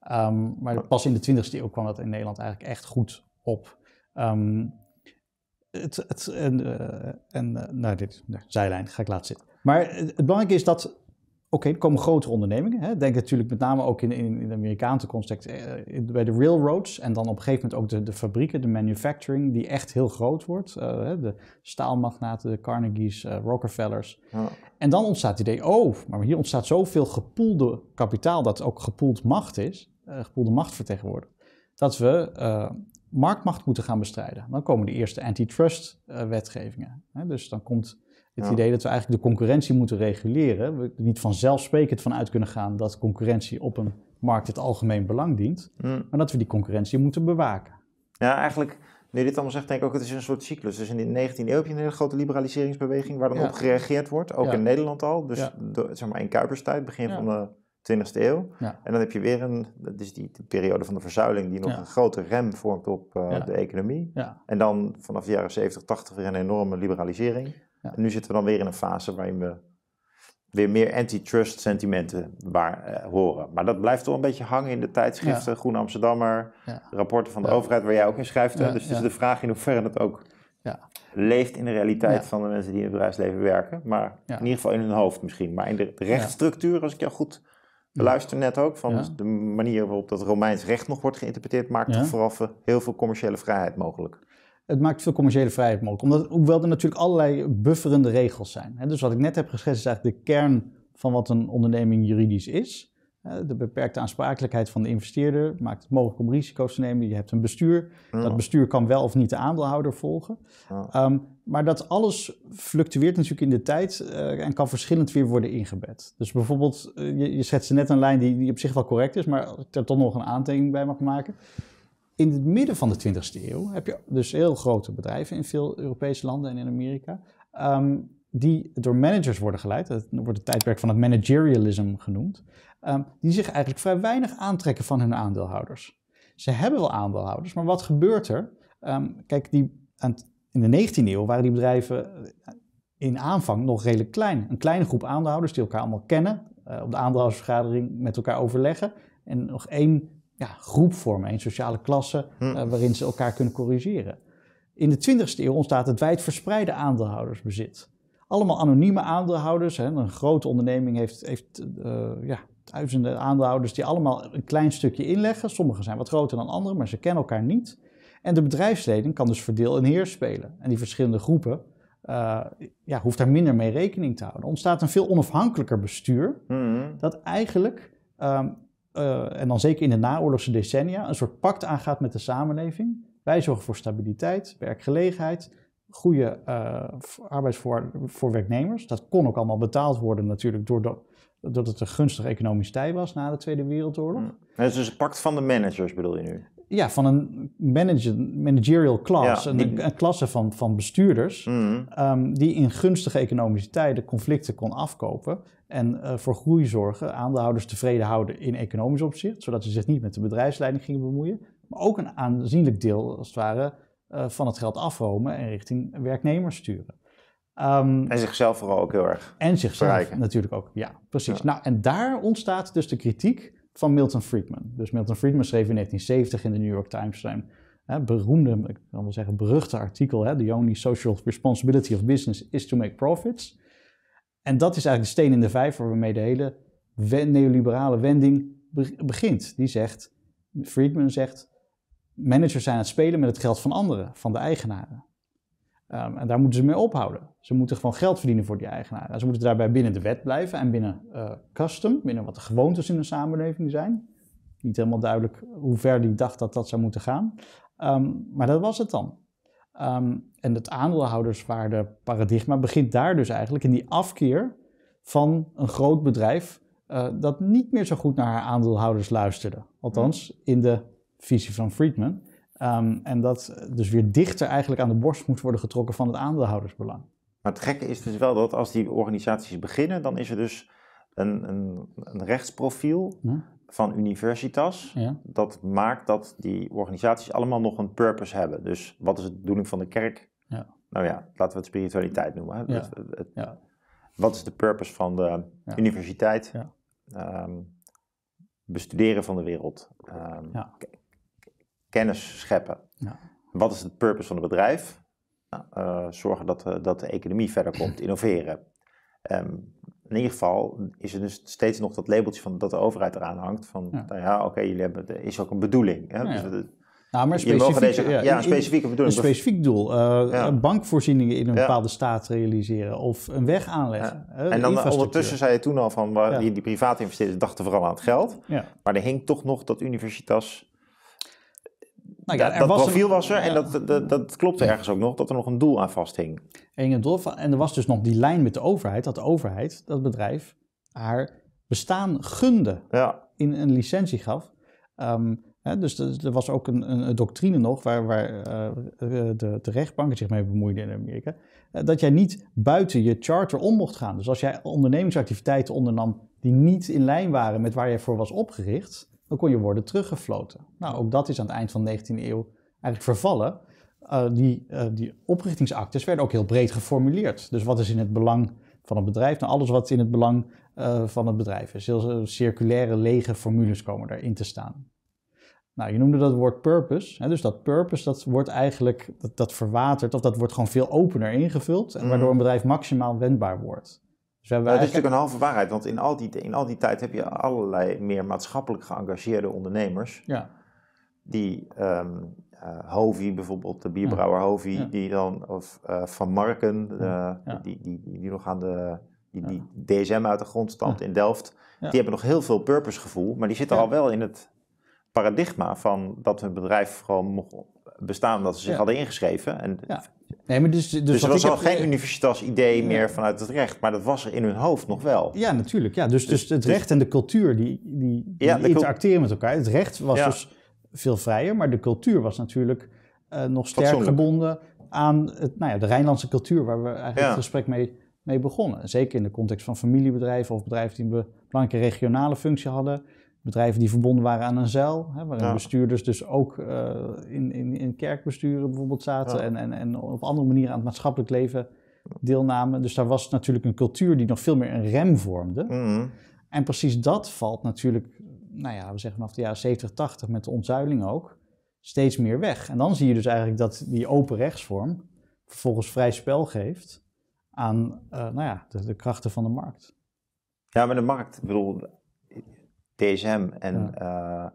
Ehm, maar pas in de 20e eeuw kwam dat in Nederland eigenlijk echt goed op. Um, het, het, en eh, en eh, nou, dit, zijlijn ga ik laten zitten. Maar het, belangrijke is dat, oké, er komen grotere ondernemingen. Hè. Denk natuurlijk met name ook in, in, de Amerikaanse context eh, bij de railroads. En dan op een gegeven moment ook de, de fabrieken, de manufacturing, die echt heel groot wordt. de staalmagnaten, de Carnegies, Rockefellers. Ja. En dan ontstaat het idee, oh, maar hier ontstaat zoveel gepoelde kapitaal dat ook gepoeld macht is. gepoelde macht vertegenwoordigt dat we marktmacht moeten gaan bestrijden. Dan komen de eerste antitrust-wetgevingen. Eh, dus dan komt het idee dat we eigenlijk de concurrentie moeten reguleren. We niet vanzelfsprekend vanuit kunnen gaan dat concurrentie op een markt het algemeen belang dient. Mm. Maar dat we die concurrentie moeten bewaken. Ja, eigenlijk, nu je dit allemaal zegt, denk ik ook, het is een soort cyclus. Dus in de 19e eeuw heb je een hele grote liberaliseringsbeweging waar dan op gereageerd wordt. Ook in Nederland al. Dus zeg maar in Kuiperstijd, begin van de 20e eeuw. En dan heb je weer een, dat is die, periode van de verzuiling die nog een grote rem vormt op eh, de economie. En dan vanaf de jaren 70, 80 weer een enorme liberalisering. nu zitten we dan weer in een fase waarin we weer meer antitrust sentimenten waar, eh, horen. Maar dat blijft toch een beetje hangen in de tijdschriften, Groen Amsterdammer, rapporten van de overheid waar jij ook in schrijft. dus het is de vraag in hoeverre het ook leeft in de realiteit van de mensen die in het bedrijfsleven werken. Maar in ieder geval in hun hoofd misschien. Maar in de, de rechtsstructuur, als ik jou goed we luisterden net ook van de manier waarop dat Romeins recht nog wordt geïnterpreteerd, maakt toch vooraf heel veel commerciële vrijheid mogelijk het maakt veel commerciële vrijheid mogelijk. Omdat, hoewel er natuurlijk allerlei bufferende regels zijn. Dus wat ik net heb geschetst is eigenlijk de kern van wat een onderneming juridisch is. Eh, de beperkte aansprakelijkheid van de investeerder maakt het mogelijk om risico's te nemen. Je hebt een bestuur. Dat bestuur kan wel of niet de aandeelhouder volgen. Ehm, maar dat alles fluctueert natuurlijk in de tijd eh, en kan verschillend weer worden ingebed. Dus bijvoorbeeld, eh, je, je net een lijn die, op zich wel correct is, maar ik er toch nog een aantekening bij mag maken. In het midden van de 20e eeuw heb je dus heel grote bedrijven in veel Europese landen en in Amerika. Ehm, die door managers worden geleid. Dat wordt het tijdperk van het managerialism genoemd. Ehm, die zich eigenlijk vrij weinig aantrekken van hun aandeelhouders. Ze hebben wel aandeelhouders, maar wat gebeurt er? Ehm, kijk, die, in de 19e eeuw waren die bedrijven eh, in aanvang nog redelijk klein. Een kleine groep aandeelhouders die elkaar allemaal kennen, eh, op de aandeelhoudersvergadering met elkaar overleggen en nog één ja, groep vormen, één sociale klasse eh, hmm. waarin ze elkaar kunnen corrigeren. In de 20e eeuw ontstaat het wijdverspreide aandeelhoudersbezit. Allemaal anonieme aandeelhouders. Hè. Een grote onderneming heeft, heeft ja, duizenden aandeelhouders die allemaal een klein stukje inleggen. Sommigen zijn wat groter dan anderen, maar ze kennen elkaar niet. En de bedrijfsleding kan dus verdeel en heers spelen. En die verschillende groepen eh, ja, hoeft daar minder mee rekening te houden. Er ontstaat een veel onafhankelijker bestuur, hmm. dat eigenlijk, ehm, eh, en dan zeker in de naoorlogse decennia, een soort pact aangaat met de samenleving. Wij zorgen voor stabiliteit, werkgelegenheid, goede uh, arbeidsvoor voor werknemers. Dat kon ook allemaal betaald worden natuurlijk door de dat het een gunstige economische tij was na de Tweede Wereldoorlog. Mm. Het is dus een pact van de managers bedoel je nu? Ja, van een manager, managerial class, een, klasse van, van bestuurders, mm. ehm, die in gunstige economische tijden conflicten kon afkopen en eh, voor groei zorgen, aandeelhouders tevreden houden in economisch opzicht, zodat ze zich niet met de bedrijfsleiding gingen bemoeien, maar ook een aanzienlijk deel, als het ware, eh, van het geld afromen en richting werknemers sturen. Ehm, en zichzelf vooral ook heel erg. En zichzelf natuurlijk ook, ja, precies. Nou, en daar ontstaat dus de kritiek van Milton Friedman. Dus Milton Friedman schreef in 1970 in de New York Times zijn hè, beroemde, ik kan wel zeggen beruchte artikel, hè, The Only Social Responsibility of Business is to Make Profits. En dat is eigenlijk de steen in de vijver waarmee de hele neoliberale wending begint. Die zegt, Friedman zegt, managers zijn aan het spelen met het geld van anderen, van de eigenaren. Ehm, en daar moeten ze mee ophouden. Ze moeten gewoon geld verdienen voor die eigenaar. Nou, ze moeten daarbij binnen de wet blijven en binnen eh, custom, binnen wat de gewoontes in de samenleving zijn. Niet helemaal duidelijk hoe ver die dacht dat dat zou moeten gaan. Ehm, maar dat was het dan. Ehm, en het aandeelhouderswaarde paradigma begint daar dus eigenlijk in die afkeer van een groot bedrijf eh, dat niet meer zo goed naar haar aandeelhouders luisterde. Althans, in de visie van Friedman. Ehm, en dat dus weer dichter eigenlijk aan de borst moet worden getrokken van het aandeelhoudersbelang. Maar het gekke is dus wel dat als die organisaties beginnen, dan is er dus een, een, een rechtsprofiel van Universitas. Dat maakt dat die organisaties allemaal nog een purpose hebben. Dus wat is de bedoeling van de kerk? Ja. Nou ja, laten we het spiritualiteit noemen. Het, wat is de purpose van de universiteit? Ehm, bestuderen van de wereld. Um, kennis scheppen. Ja. Wat is het purpose van het bedrijf? Nou, eh, zorgen dat, de, eh, dat de economie verder *laughs* komt, innoveren. Ehm, in ieder geval is er dus steeds nog dat labeltje van, dat de overheid eraan hangt. Van, ja, ja oké, jullie hebben, er is ook een bedoeling. Hè? Ja, dus nou, maar specifiek, ja, een specifieke bedoeling. Een specifiek doel. Uh, Bankvoorzieningen in een bepaalde staat realiseren of een weg aanleggen. en dan ondertussen zei je toen al van die, die private investeerders dachten vooral aan het geld. Maar er hing toch nog dat Universitas nou ja, er dat was een, was er en dat, dat, dat klopte ergens ook nog, dat er nog een doel aan vasthing. En, en er was dus nog die lijn met de overheid, dat de overheid, dat bedrijf, haar bestaan gunde, ja. in een licentie gaf. Ehm, hè, dus er was ook een, een, doctrine nog waar, waar eh, eh, de, de rechtbanken zich mee bemoeiden in Amerika, eh, dat jij niet buiten je charter om mocht gaan. Dus als jij ondernemingsactiviteiten ondernam die niet in lijn waren met waar jij voor was opgericht, dan kon je worden teruggefloten. Nou, ook dat is aan het eind van de 19e eeuw eigenlijk vervallen. Eh, die, uh, die oprichtingsactes werden ook heel breed geformuleerd. Dus wat is in het belang van het bedrijf? Nou, alles wat in het belang eh, van het bedrijf is. Heel circulaire, lege formules komen daarin te staan. Nou, je noemde dat woord purpose. Hè? Dus dat purpose, dat wordt eigenlijk, dat, dat verwatert of dat wordt gewoon veel opener ingevuld. En mm. waardoor een bedrijf maximaal wendbaar wordt. Dus dat is natuurlijk een halve waarheid, want in al, die, al die tijd heb je allerlei meer maatschappelijk geëngageerde ondernemers. Ja. Die um, ehm, eh, Hovi bijvoorbeeld, de bierbrouwer Hovi, die dan, of eh, Van Marken, eh, die, die, die, nog aan de, die, DSM uit de grond stamt in Delft. Die hebben nog heel veel purposegevoel, maar die zitten al wel in het paradigma van dat hun bedrijf gewoon mocht bestaan dat ze zich hadden ingeschreven. En Nee, maar dus, dus, dus er was al heb... geen eh, universitas idee meer vanuit het recht, maar dat was er in hun hoofd nog wel. Ja, natuurlijk. Ja. Dus, dus, dus- het dus- recht en de cultuur die, die, die interacteren met elkaar. Het recht was dus veel vrijer, maar de cultuur was natuurlijk eh, nog sterk gebonden aan het, nou ja, de Rijnlandse cultuur waar we eigenlijk het gesprek mee, mee begonnen. Zeker in de context van familiebedrijven of bedrijven die een belangrijke regionale functie hadden bedrijven die verbonden waren aan een zeil, hè, waarin bestuurders dus ook eh, in, in, in kerkbesturen bijvoorbeeld zaten en, en, en op andere manieren aan het maatschappelijk leven deelnamen. Dus daar was natuurlijk een cultuur die nog veel meer een rem vormde. Mhm. En precies dat valt natuurlijk, nou ja, we zeggen vanaf de jaren 70, 80 met de ontzuiling ook, steeds meer weg. En dan zie je dus eigenlijk dat die open rechtsvorm vervolgens vrij spel geeft aan eh, nou ja, de, krachten van de markt. Ja, maar de markt, ik bedoel, DSM en ja. Eh,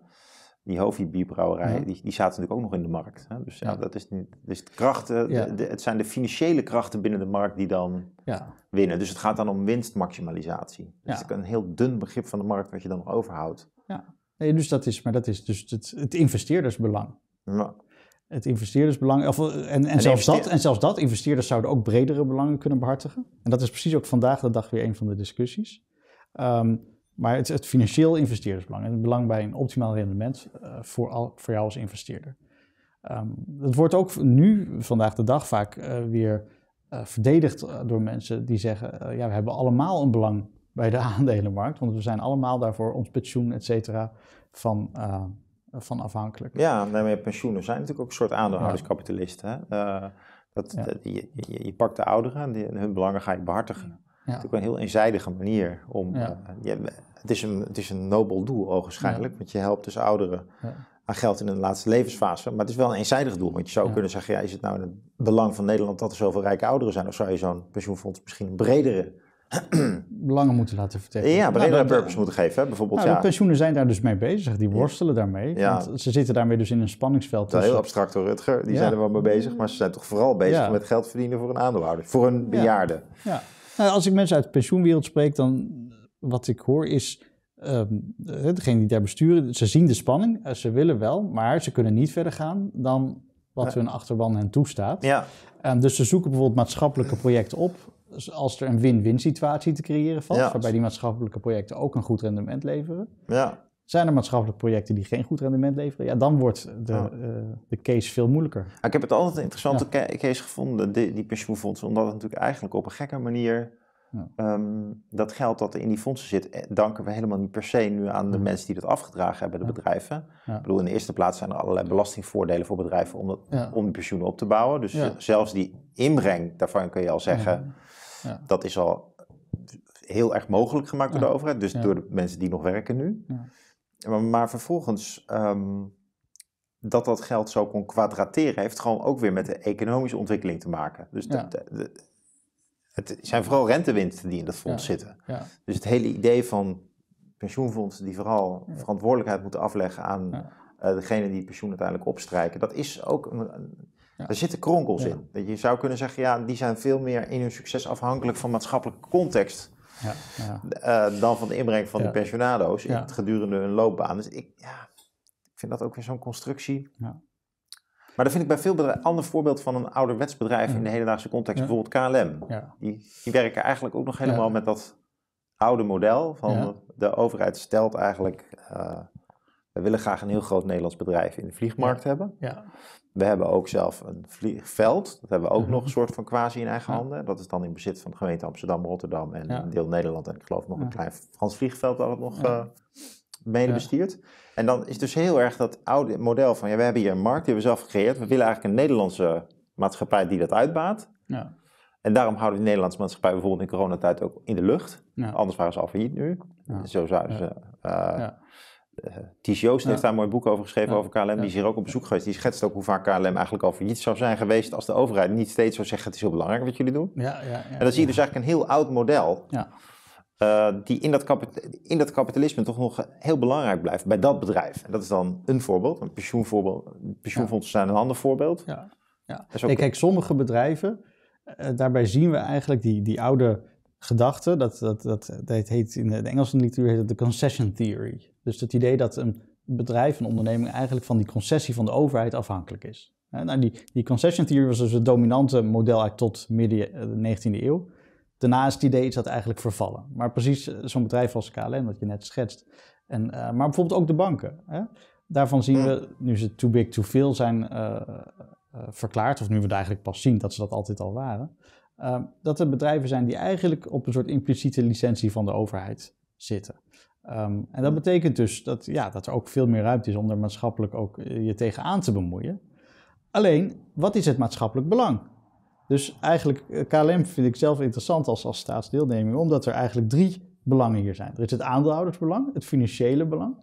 die Hovi-bierbrouwerij, die, die zaten natuurlijk ook nog in de markt. Hè? Dus ja, dat is niet. Dus krachten, het zijn de financiële krachten binnen de markt die dan winnen. Dus het gaat dan om winstmaximalisatie. Dus is een heel dun begrip van de markt wat je dan overhoudt. Ja, nee, dus dat is, maar dat is dus het, het investeerdersbelang. Ja het investeerdersbelang. Of, en, en, zelfs dat, en zelfs dat, investeerders zouden ook bredere belangen kunnen behartigen. En dat is precies ook vandaag de dag weer een van de discussies. Um, maar het, het financieel investeerdersbelang en het belang bij een optimaal rendement eh, voor, al, voor jou als investeerder. Um, ehm, dat wordt ook nu, vandaag de dag, vaak eh, weer eh, verdedigd door mensen die zeggen: ja, we hebben allemaal een belang bij de *laughs* aandelenmarkt, want we zijn allemaal daarvoor ons pensioen, et cetera, van, van afhankelijk. Ja, daarmee pensioenen zijn natuurlijk ook een soort aandeelhouderskapitalisten. dat, je, je, je, pakt de ouderen en hun belangen ga je behartigen. Het is ook een heel eenzijdige manier om. Eh, het, is een, een nobel doel, ogenschijnlijk, ja. want je helpt dus ouderen aan geld in de laatste levensfase. Maar het is wel een eenzijdig doel, want je zou kunnen zeggen: ja, is het nou in het belang van Nederland dat er zoveel rijke ouderen zijn? Of zou je zo'n pensioenfonds misschien een bredere *clears throat* belangen moeten laten vertegenwoordigen. Ja, nou, bredere nou, purpose moeten geven, bijvoorbeeld. Nou, ja. De pensioenen zijn daar dus mee bezig, die worstelen daarmee. Ja. Want ze zitten daarmee dus in een spanningsveld. Dat is heel abstract hoor, Rutger. Die zijn er wel mee bezig, maar ze zijn toch vooral bezig met geld verdienen voor een aandeelhouder, voor een bejaarde. Ja. Nou, als ik mensen uit de pensioenwereld spreek, dan eh, wat ik hoor is. Ehm, eh, degenen die daar besturen, ze zien de spanning, eh, ze willen wel, maar ze kunnen niet verder gaan dan wat hun achterban hen toestaat. Ja. Ehm, dus ze zoeken bijvoorbeeld maatschappelijke projecten op als er een win-win situatie te creëren valt, waarbij die maatschappelijke projecten ook een goed rendement leveren. Ja. Zijn er maatschappelijke projecten die geen goed rendement leveren? Ja, dan wordt de, eh, de case veel moeilijker. Ah, ik heb het altijd een interessante ja. case gevonden, die, die pensioenfondsen, omdat het natuurlijk eigenlijk op een gekke manier ehm, dat geld dat in die fondsen zit, eh, danken we helemaal niet per se nu aan de mensen die dat afgedragen hebben, de bedrijven. Ik bedoel, in de eerste plaats zijn er allerlei belastingvoordelen voor bedrijven om, dat, om de pensioenen op te bouwen. Dus zelfs die inbreng, daarvan kun je al zeggen, dat is al heel erg mogelijk gemaakt door de overheid. Dus door de mensen die nog werken nu. Maar vervolgens ehm, dat dat geld zo kon kwadrateren, heeft gewoon ook weer met de economische ontwikkeling te maken. Dus het zijn vooral rentewinsten die in dat fonds zitten. Ja. Dus het hele idee van pensioenfondsen die vooral verantwoordelijkheid moeten afleggen aan uh, degene die het pensioen uiteindelijk opstrijken, dat is ook een, Daar zitten kronkels in. Dat je zou kunnen zeggen, ja, die zijn veel meer in hun succes afhankelijk van maatschappelijke context ja, eh, dan van de inbreng van die pensionado's in gedurende hun loopbaan. Dus ik, ja, ik vind dat ook weer zo'n constructie. Maar dat vind ik bij veel bedrijven, ander voorbeeld van een ouderwets bedrijf in de hedendaagse context, bijvoorbeeld KLM. Die, die, werken eigenlijk ook nog helemaal met dat oude model van de overheid stelt eigenlijk... Uh, we willen graag een heel groot Nederlands bedrijf in de vliegmarkt hebben. Ja. We hebben ook zelf een vliegveld. Dat hebben we ook mhm. nog een soort van quasi in eigen handen. Dat is dan in bezit van de gemeente Amsterdam, Rotterdam en deel Nederland. En ik geloof nog een klein Frans vliegveld dat het nog uh, mede En dan is dus heel erg dat oude model van... Ja, we hebben hier een markt, die hebben we zelf gecreëerd. We willen eigenlijk een Nederlandse maatschappij die dat uitbaat. Ja. En daarom houden die Nederlandse maatschappij bijvoorbeeld in coronatijd ook in de lucht. Anders waren ze al failliet nu. Zo zouden ze. Eh, eh, Ties Joost heeft daar een mooi boek over geschreven over KLM. Die is hier ook op bezoek geweest. Die schetst ook hoe vaak KLM eigenlijk al failliet zou zijn geweest als de overheid niet steeds zou zeggen het is heel belangrijk wat jullie doen. en dan zie je dus eigenlijk een heel oud model. Eh, die in dat, kapitalisme toch nog heel belangrijk blijft bij dat bedrijf. En dat is dan een voorbeeld, een pensioenvoorbeeld. Pensioenfondsen zijn een ander voorbeeld. Ja, ja. kijk, sommige bedrijven, eh, daarbij zien we eigenlijk die, die oude gedachte, dat, dat, dat, dat heet in de Engelse literatuur heet de concession theory. Dus het idee dat een bedrijf, een onderneming eigenlijk van die concessie van de overheid afhankelijk is. Nou, die, die concession theory was dus het dominante model uit tot midden eh, de 19e eeuw. Daarna is het idee is dat eigenlijk vervallen. Maar precies eh, zo'n bedrijf als KLM, wat je net schetst. En, eh, maar bijvoorbeeld ook de banken. Hè? Daarvan zien we, nu ze too big to fail zijn verklaard, of nu we het eigenlijk pas zien dat ze dat altijd al waren, dat er bedrijven zijn die eigenlijk op een soort impliciete licentie van de overheid zitten. Ehm, en dat betekent dus dat, ja, dat er ook veel meer ruimte is om er maatschappelijk ook eh, je tegenaan te bemoeien. Alleen, wat is het maatschappelijk belang? Dus eigenlijk, eh, KLM vind ik zelf interessant als, als staatsdeelneming, omdat er eigenlijk drie belangen hier zijn. Er is het aandeelhoudersbelang, het financiële belang.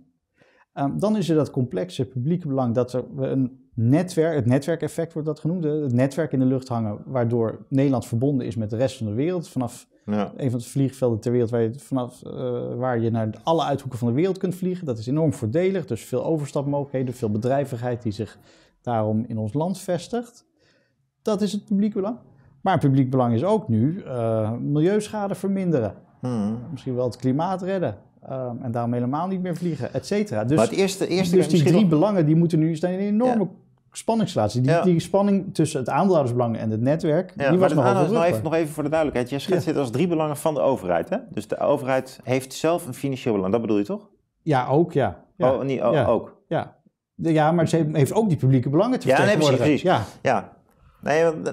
Ehm, dan is er dat complexe publieke belang dat er een netwerk, het netwerkeffect wordt dat genoemd, het netwerk in de lucht hangen, waardoor Nederland verbonden is met de rest van de wereld. Vanaf ja. Een van de vliegvelden ter wereld waar je, vanaf, eh, waar je naar alle uithoeken van de wereld kunt vliegen. Dat is enorm voordelig. Dus veel overstapmogelijkheden, veel bedrijvigheid die zich daarom in ons land vestigt. Dat is het publiek belang. Maar het publiek belang is ook nu eh, milieuschade verminderen. Hmm. Misschien wel het klimaat redden. Eh, en daarom helemaal niet meer vliegen, et cetera. Dus, maar het eerste, eerste dus die drie belangen die moeten nu zijn een enorme spanningsrelatie. Die, die spanning tussen het aandeelhoudersbelang en het netwerk, die was nog even, nou, nou, nog even voor de duidelijkheid. Jij schetst ja. dit als drie belangen van de overheid, hè? Dus de overheid heeft zelf een financieel belang, dat bedoel je toch? Ja, ook, ja. Oh, niet, oh, ook? Ja. ja, maar ze heeft ook die publieke belangen te vertegenwoordigen. Ja, nee, precies. Ja. ja, Nee, eh,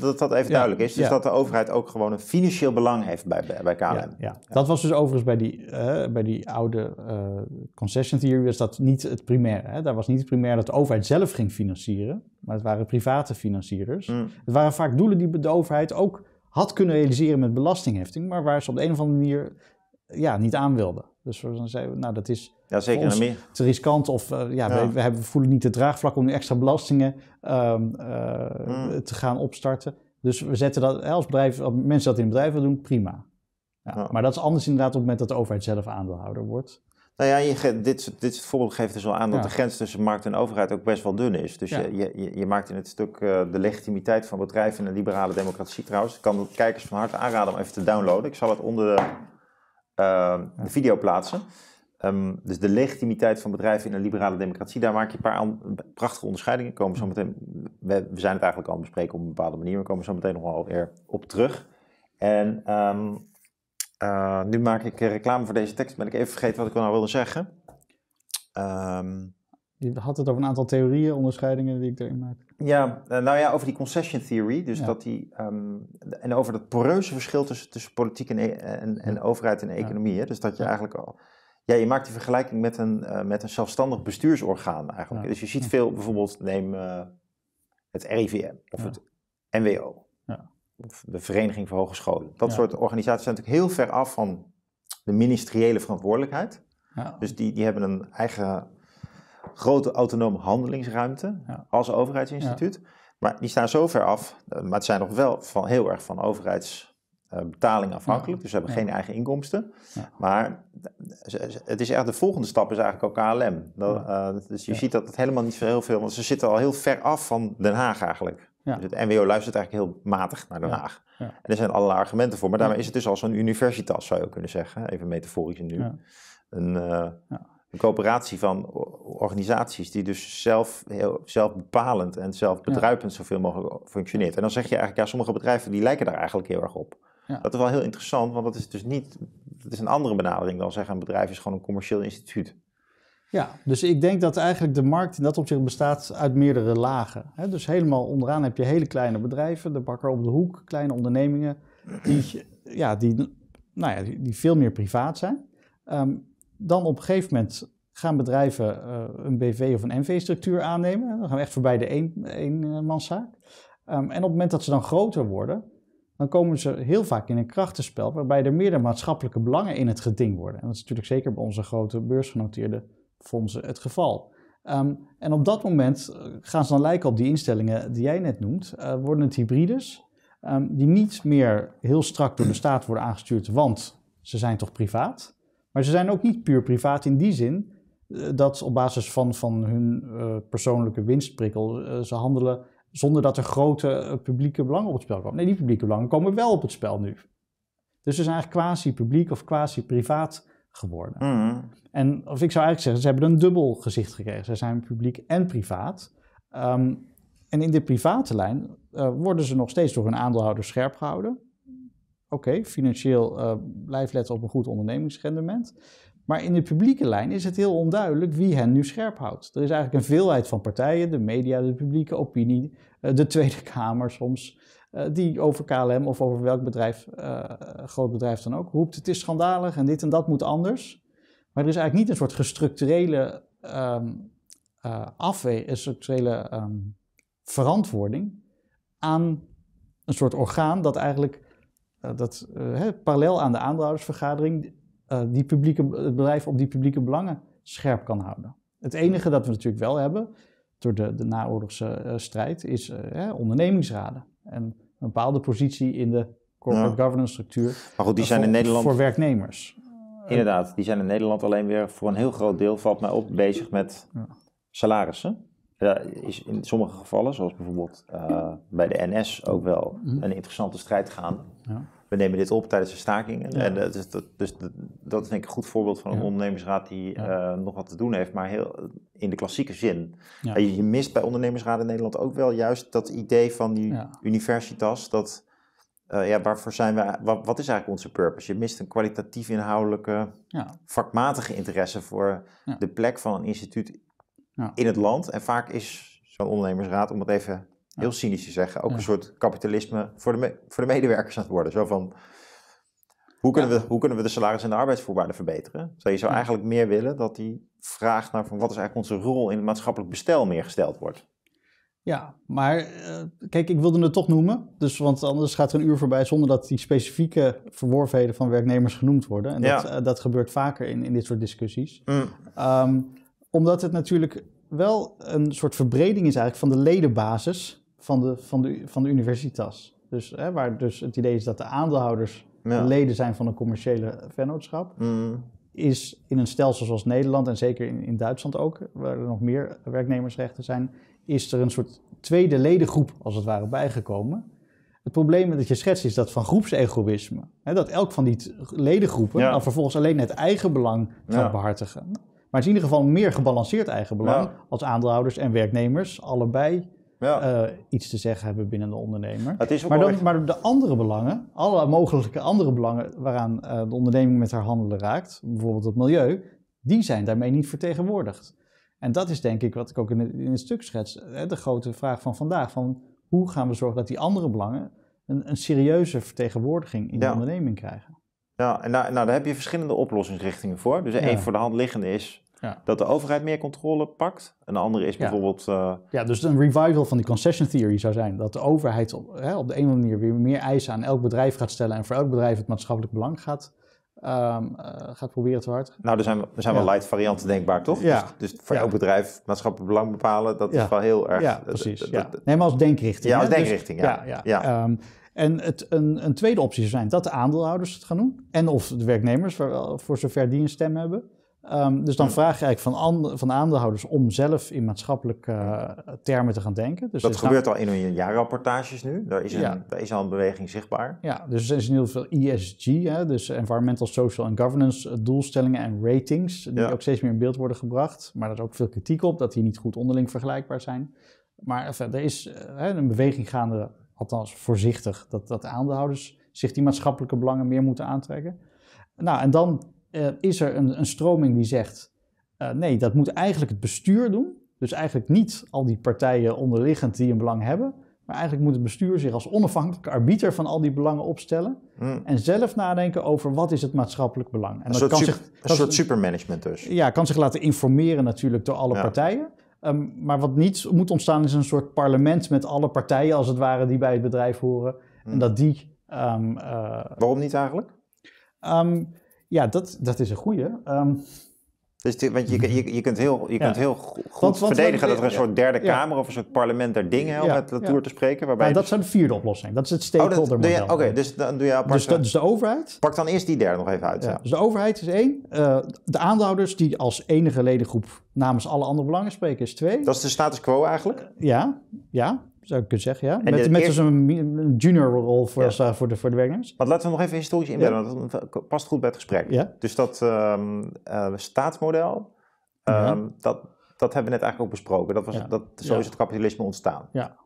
dat dat even duidelijk is. Dus dat de overheid ook gewoon een financieel belang heeft bij, bij KLM. Ja, dat was dus overigens bij die, eh, bij die oude uh, concession theory was dat niet het primaire. Hè? Daar was niet het primair dat de overheid zelf ging financieren, maar het waren private financierders. Mm. Het waren vaak doelen die de overheid ook had kunnen realiseren met belastingheffing, maar waar ze op de een of andere manier ja, niet aan wilden. Dus dan zeiden we, nou dat is ja, zeker. Ons, meer. Het riskant of eh, ja, We, we, hebben, voelen niet de draagvlak om nu extra belastingen ehm, hmm. eh, te gaan opstarten. Dus we zetten dat, eh, als bedrijf, als mensen dat in bedrijven willen doen, prima. Ja, Maar dat is anders inderdaad op het moment dat de overheid zelf aandeelhouder wordt. Nou ja, dit, dit voorbeeld geeft dus al aan dat de grens tussen markt en overheid ook best wel dun is. Dus je, je, je, maakt in het stuk de legitimiteit van bedrijven in de liberale democratie trouwens. Ik kan de kijkers van harte aanraden om even te downloaden. Ik zal het onder de ehm, video plaatsen. Ehm, dus de legitimiteit van bedrijven in een liberale democratie, daar maak je een paar prachtige onderscheidingen. Komen zo meteen, we, zijn het eigenlijk al aan het bespreken op een bepaalde manier, we komen zo meteen nog wel weer op terug. En ehm, eh, nu maak ik reclame voor deze tekst, ben ik even vergeten wat ik nou wilde zeggen. Ehm, je had het over een aantal theorieën, onderscheidingen die ik erin maak. Ja, eh, nou ja, over die concession theory. Dus dat die, en over dat poreuze verschil tussen, politiek en, e-, en, overheid en economie. Hè? Dus dat je eigenlijk al ja, je maakt die vergelijking met een, eh, met een zelfstandig bestuursorgaan eigenlijk. Dus je ziet veel, bijvoorbeeld neem eh, het RIVM of het NWO. Ja. Of de Vereniging voor Hogescholen. Dat soort organisaties zijn natuurlijk heel ver af van de ministeriële verantwoordelijkheid. Dus die, die hebben een eigen grote autonome handelingsruimte als overheidsinstituut. Maar die staan zo ver af, eh, maar het zijn nog wel van, heel erg van overheids eh, betaling afhankelijk. Dus ze hebben geen eigen inkomsten. Maar eh, het is echt, de volgende stap is eigenlijk ook KLM. Eh, dat, dus je ziet dat het helemaal niet zo heel veel, want ze zitten al heel ver af van Den Haag eigenlijk. Dus het NWO luistert eigenlijk heel matig naar Den Haag. En er zijn allerlei argumenten voor. Maar daarmee is het dus al zo'n universitas, zou je kunnen zeggen. Even metaforisch nu. Een, een coöperatie van organisaties die dus zelf, heel, zelfbepalend en zelfbedruipend zoveel mogelijk functioneert. En dan zeg je eigenlijk, ja, sommige bedrijven die lijken daar eigenlijk heel erg op. Ja. Dat is wel heel interessant, want dat is dus niet, dat is een andere benadering dan zeggen een bedrijf is gewoon een commercieel instituut. Ja, dus ik denk dat eigenlijk de markt in dat opzicht bestaat uit meerdere lagen. dus helemaal onderaan heb je hele kleine bedrijven, de bakker op de hoek, kleine ondernemingen, die, ja, die, nou ja, die, veel meer privaat zijn. Ehm, dan op een gegeven moment gaan bedrijven eh, een BV of een NV-structuur aannemen. Dan gaan we echt voorbij de eenmanszaak. Eh, ehm, en op het moment dat ze dan groter worden, dan komen ze heel vaak in een krachtenspel waarbij er meerdere maatschappelijke belangen in het geding worden. En dat is natuurlijk zeker bij onze grote beursgenoteerde fondsen het geval. Ehm, en op dat moment eh, gaan ze dan lijken op die instellingen die jij net noemt, eh, worden het hybrides, ehm, die niet meer heel strak door de staat worden aangestuurd, want ze zijn toch privaat. Maar ze zijn ook niet puur privaat in die zin dat eh, dat op basis van, van hun uh, persoonlijke winstprikkel ze handelen zonder dat er grote eh, publieke belangen op het spel komen. Nee, die publieke belangen komen wel op het spel nu. Dus ze zijn eigenlijk quasi-publiek of quasi-privaat geworden. Mhm. En of ik zou eigenlijk zeggen, ze hebben een dubbel gezicht gekregen. Ze zijn publiek en privaat. Ehm, en in de private lijn eh, worden ze nog steeds door hun aandeelhouders scherp gehouden. Oké, financieel uh, blijf letten op een goed ondernemingsrendement. Maar in de publieke lijn is het heel onduidelijk wie hen nu scherp houdt. Er is eigenlijk een veelheid van partijen, de media, de publieke opinie, eh, de Tweede Kamer soms, eh, die over KLM of over welk bedrijf, eh, groot bedrijf dan ook, roept het is schandalig en dit en dat moet anders. Maar er is eigenlijk niet een soort gestructurele um, uh, structurele ehm, verantwoording aan een soort orgaan dat eigenlijk dat, parallel aan de aandeelhoudersvergadering eh, die publieke, het bedrijf op die publieke belangen scherp kan houden. Het enige dat we natuurlijk wel hebben, door de, de naoorlogse uh, strijd, is eh, ondernemingsraden. En een bepaalde positie in de corporate governance structuur. Maar goed, die zijn voor, in Nederland. Voor werknemers. Inderdaad, die zijn in Nederland alleen weer voor een heel groot deel, valt mij op, bezig met salarissen. Ja, is in sommige gevallen, zoals bijvoorbeeld bij de NS, ook wel mhm. een interessante strijd gaan. Ja we nemen dit op tijdens de stakingen. En, eh, dus, dat, dus dat is denk ik een goed voorbeeld van een ondernemersraad die eh, nog wat te doen heeft, maar heel eh, in de klassieke zin. Je, mist bij ondernemersraden in Nederland ook wel juist dat idee van die universitas, dat ja, waarvoor zijn we, wat, wat, is eigenlijk onze purpose? Je mist een kwalitatief inhoudelijke, vakmatige interesse voor de plek van een instituut in het land. En vaak is zo'n ondernemersraad, om het even heel cynisch te zeggen, ook een soort kapitalisme voor de, voor de medewerkers aan het worden. Zo van, hoe kunnen, we, hoe kunnen we de salaris en de arbeidsvoorwaarden verbeteren? Zou je zou eigenlijk meer willen dat die vraag naar van wat is eigenlijk onze rol in het maatschappelijk bestel meer gesteld wordt. Ja, maar eh, kijk, ik wilde het toch noemen. Dus, want anders gaat er een uur voorbij zonder dat die specifieke verworvenheden van werknemers genoemd worden. En dat, ja. Eh, dat gebeurt vaker in, in dit soort discussies. Mm. Ehm, omdat het natuurlijk wel een soort verbreding is eigenlijk van de ledenbasis van de, van de, van de universitas. Dus, hè, waar dus het idee is dat de aandeelhouders leden zijn van een commerciële vennootschap. Mhm. Is in een stelsel zoals Nederland en zeker in, in Duitsland ook, waar er nog meer werknemersrechten zijn, is er een soort tweede ledengroep als het ware bijgekomen. Het probleem dat je schetst is dat van groepsegoïsme. Hè, dat elk van die ledengroepen dan vervolgens alleen het eigen belang gaat behartigen. Maar het is in ieder geval meer gebalanceerd eigenbelang belang als aandeelhouders en werknemers allebei ja. Eh, iets te zeggen hebben binnen de ondernemer. maar, de andere belangen, alle mogelijke andere belangen waaraan eh, de onderneming met haar handelen raakt, bijvoorbeeld het milieu, die zijn daarmee niet vertegenwoordigd. En dat is denk ik wat ik ook in het, in stuk schets, hè, de grote vraag van vandaag. Van hoe gaan we zorgen dat die andere belangen een, een serieuze vertegenwoordiging in de onderneming krijgen? Ja, en daar, nou, daar heb je verschillende oplossingsrichtingen voor. Dus één voor de hand liggende is ja. Dat de overheid meer controle pakt. Een andere is bijvoorbeeld. Eh, ja, dus een revival van die concession theory zou zijn. Dat de overheid op, hè, op de ene of andere manier weer meer eisen aan elk bedrijf gaat stellen. en voor elk bedrijf het maatschappelijk belang gaat ehm, eh, gaat proberen te hard. Nou, er zijn, er zijn wel light varianten denkbaar, toch? Ja. Dus, dus voor elk bedrijf maatschappelijk belang bepalen, dat is wel heel erg... Ja, precies. Ja. nee, maar als denkrichting. Ja, als dus- denkrichting, ja. ja, ehm, en het, een, een tweede optie zou zijn dat de aandeelhouders het gaan doen. En of de werknemers, voor, voor zover die een stem hebben. Ehm, dus dan vraag je eigenlijk van, van aandeelhouders om zelf in maatschappelijke eh, termen te gaan denken. Dus dat gebeurt al in hun jaarrapportages nu. Daar is, een, al een beweging zichtbaar. Ja, dus er is in heel veel ESG, hè, dus Environmental, Social en Governance eh, doelstellingen en ratings, die ook steeds meer in beeld worden gebracht. Maar er is ook veel kritiek op dat die niet goed onderling vergelijkbaar zijn. Maar eh, er is een beweging gaande, althans voorzichtig, dat, dat aandeelhouders zich die maatschappelijke belangen meer moeten aantrekken. Nou, en dan eh, is er een, een, stroming die zegt: eh, nee, dat moet eigenlijk het bestuur doen. Dus eigenlijk niet al die partijen onderliggend die een belang hebben. Maar eigenlijk moet het bestuur zich als onafhankelijke arbiter van al die belangen opstellen. Hmm. En zelf nadenken over wat is het maatschappelijk belang. En een soort, kan zich, een soort supermanagement dus. Ja, kan zich laten informeren natuurlijk door alle partijen. Ehm, maar wat niet moet ontstaan is een soort parlement met alle partijen als het ware die bij het bedrijf horen. En hmm. dat die... Ehm, eh, Waarom niet eigenlijk? Ehm, ja, dat, dat is een goede. Ehm, dus want je, je, je, kunt heel, je kunt heel goed verdedigen dat er een soort derde kamer of een soort parlement daar dingen, om de toer te spreken. Waarbij nou, dat dus... zou de vierde oplossing. Dat is het oh, stakeholder model. Oké, dus dan doe je apart. Dus, dat, is dus de overheid. Pak dan eerst die derde nog even uit. Dus de overheid is één. Eh, de aandeelhouders die als enige ledengroep namens alle andere belangen spreken is twee. Dat is de status quo eigenlijk? ja, ja zou ik kunnen zeggen, ja. met, met eerst... junior rol voor, voor, de, voor de werknemers. Maar laten we nog even historisch inbellen, ja. want dat past goed bij het gesprek. Ja. Dus dat ehm, eh, staatsmodel, ehm, dat, dat hebben we net eigenlijk ook besproken. Dat was, dat, zo is het kapitalisme ontstaan. Ja.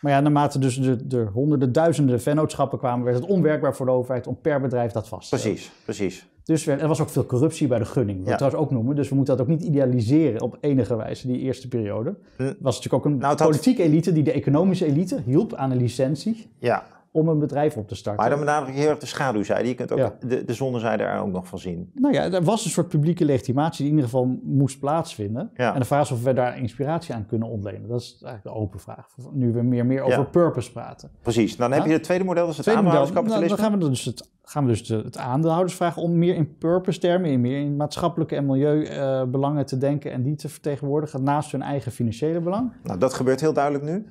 Maar ja, naarmate dus de, de honderden, duizenden vennootschappen kwamen, werd het onwerkbaar voor de overheid om per bedrijf dat vast te stellen. Precies, precies. Dus er was ook veel corruptie bij de gunning, dat ja. trouwens ook noemen. Dus we moeten dat ook niet idealiseren op enige wijze, die eerste periode. Het hm. was natuurlijk ook een nou, politieke elite die de economische elite hielp aan een licentie. Ja, om een bedrijf op te starten. Maar dan met name heel erg de schaduwzijde. Je kunt ook ja. de, de zonnezijde er ook nog van zien. Nou ja, er was een soort publieke legitimatie die in ieder geval moest plaatsvinden. En de vraag is of we daar inspiratie aan kunnen ontlenen. Dat is eigenlijk de open vraag. Nu we meer, meer over purpose praten. Precies. Nou, dan heb je het tweede model, dat is het aandeelhouderskapitalisme. Nou, dan gaan we dus het gaan we dus de, aandeelhoudersvraag om meer in purpose termen, in meer in maatschappelijke en milieubelangen eh, uh, te denken en die te vertegenwoordigen naast hun eigen financiële belang. Nou, dat gebeurt heel duidelijk nu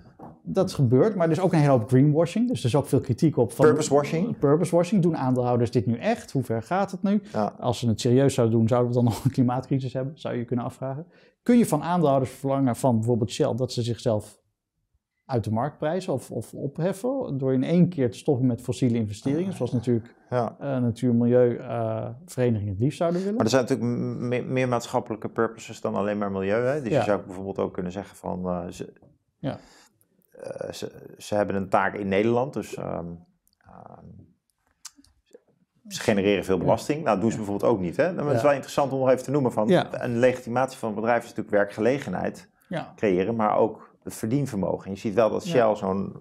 dat gebeurt, maar er is ook een hele hoop greenwashing. Dus er is ook veel kritiek op. Van, purpose washing? Doen aandeelhouders dit nu echt? Hoe ver gaat het nu? Als ze het serieus zouden doen, zouden we dan nog een klimaatcrisis hebben? Zou je je kunnen afvragen. Kun je van aandeelhouders verlangen van bijvoorbeeld Shell dat ze zichzelf uit de markt prijzen of, of opheffen door in één keer te stoppen met fossiele investeringen, zoals natuurlijk ja. uh, natuur- en het liefst zouden willen. Maar er zijn natuurlijk meer, maatschappelijke purposes dan alleen maar milieu. Hè? Dus je zou bijvoorbeeld ook kunnen zeggen van... Eh, ja. Eh, ze, hebben een taak in Nederland, dus ehm, ehm, ze genereren veel belasting. Nou, dat doen ze bijvoorbeeld ook niet. Hè? Maar is wel interessant om nog even te noemen van een legitimatie van een bedrijf is natuurlijk werkgelegenheid creëren, maar ook het verdienvermogen. je ziet wel dat Shell zo'n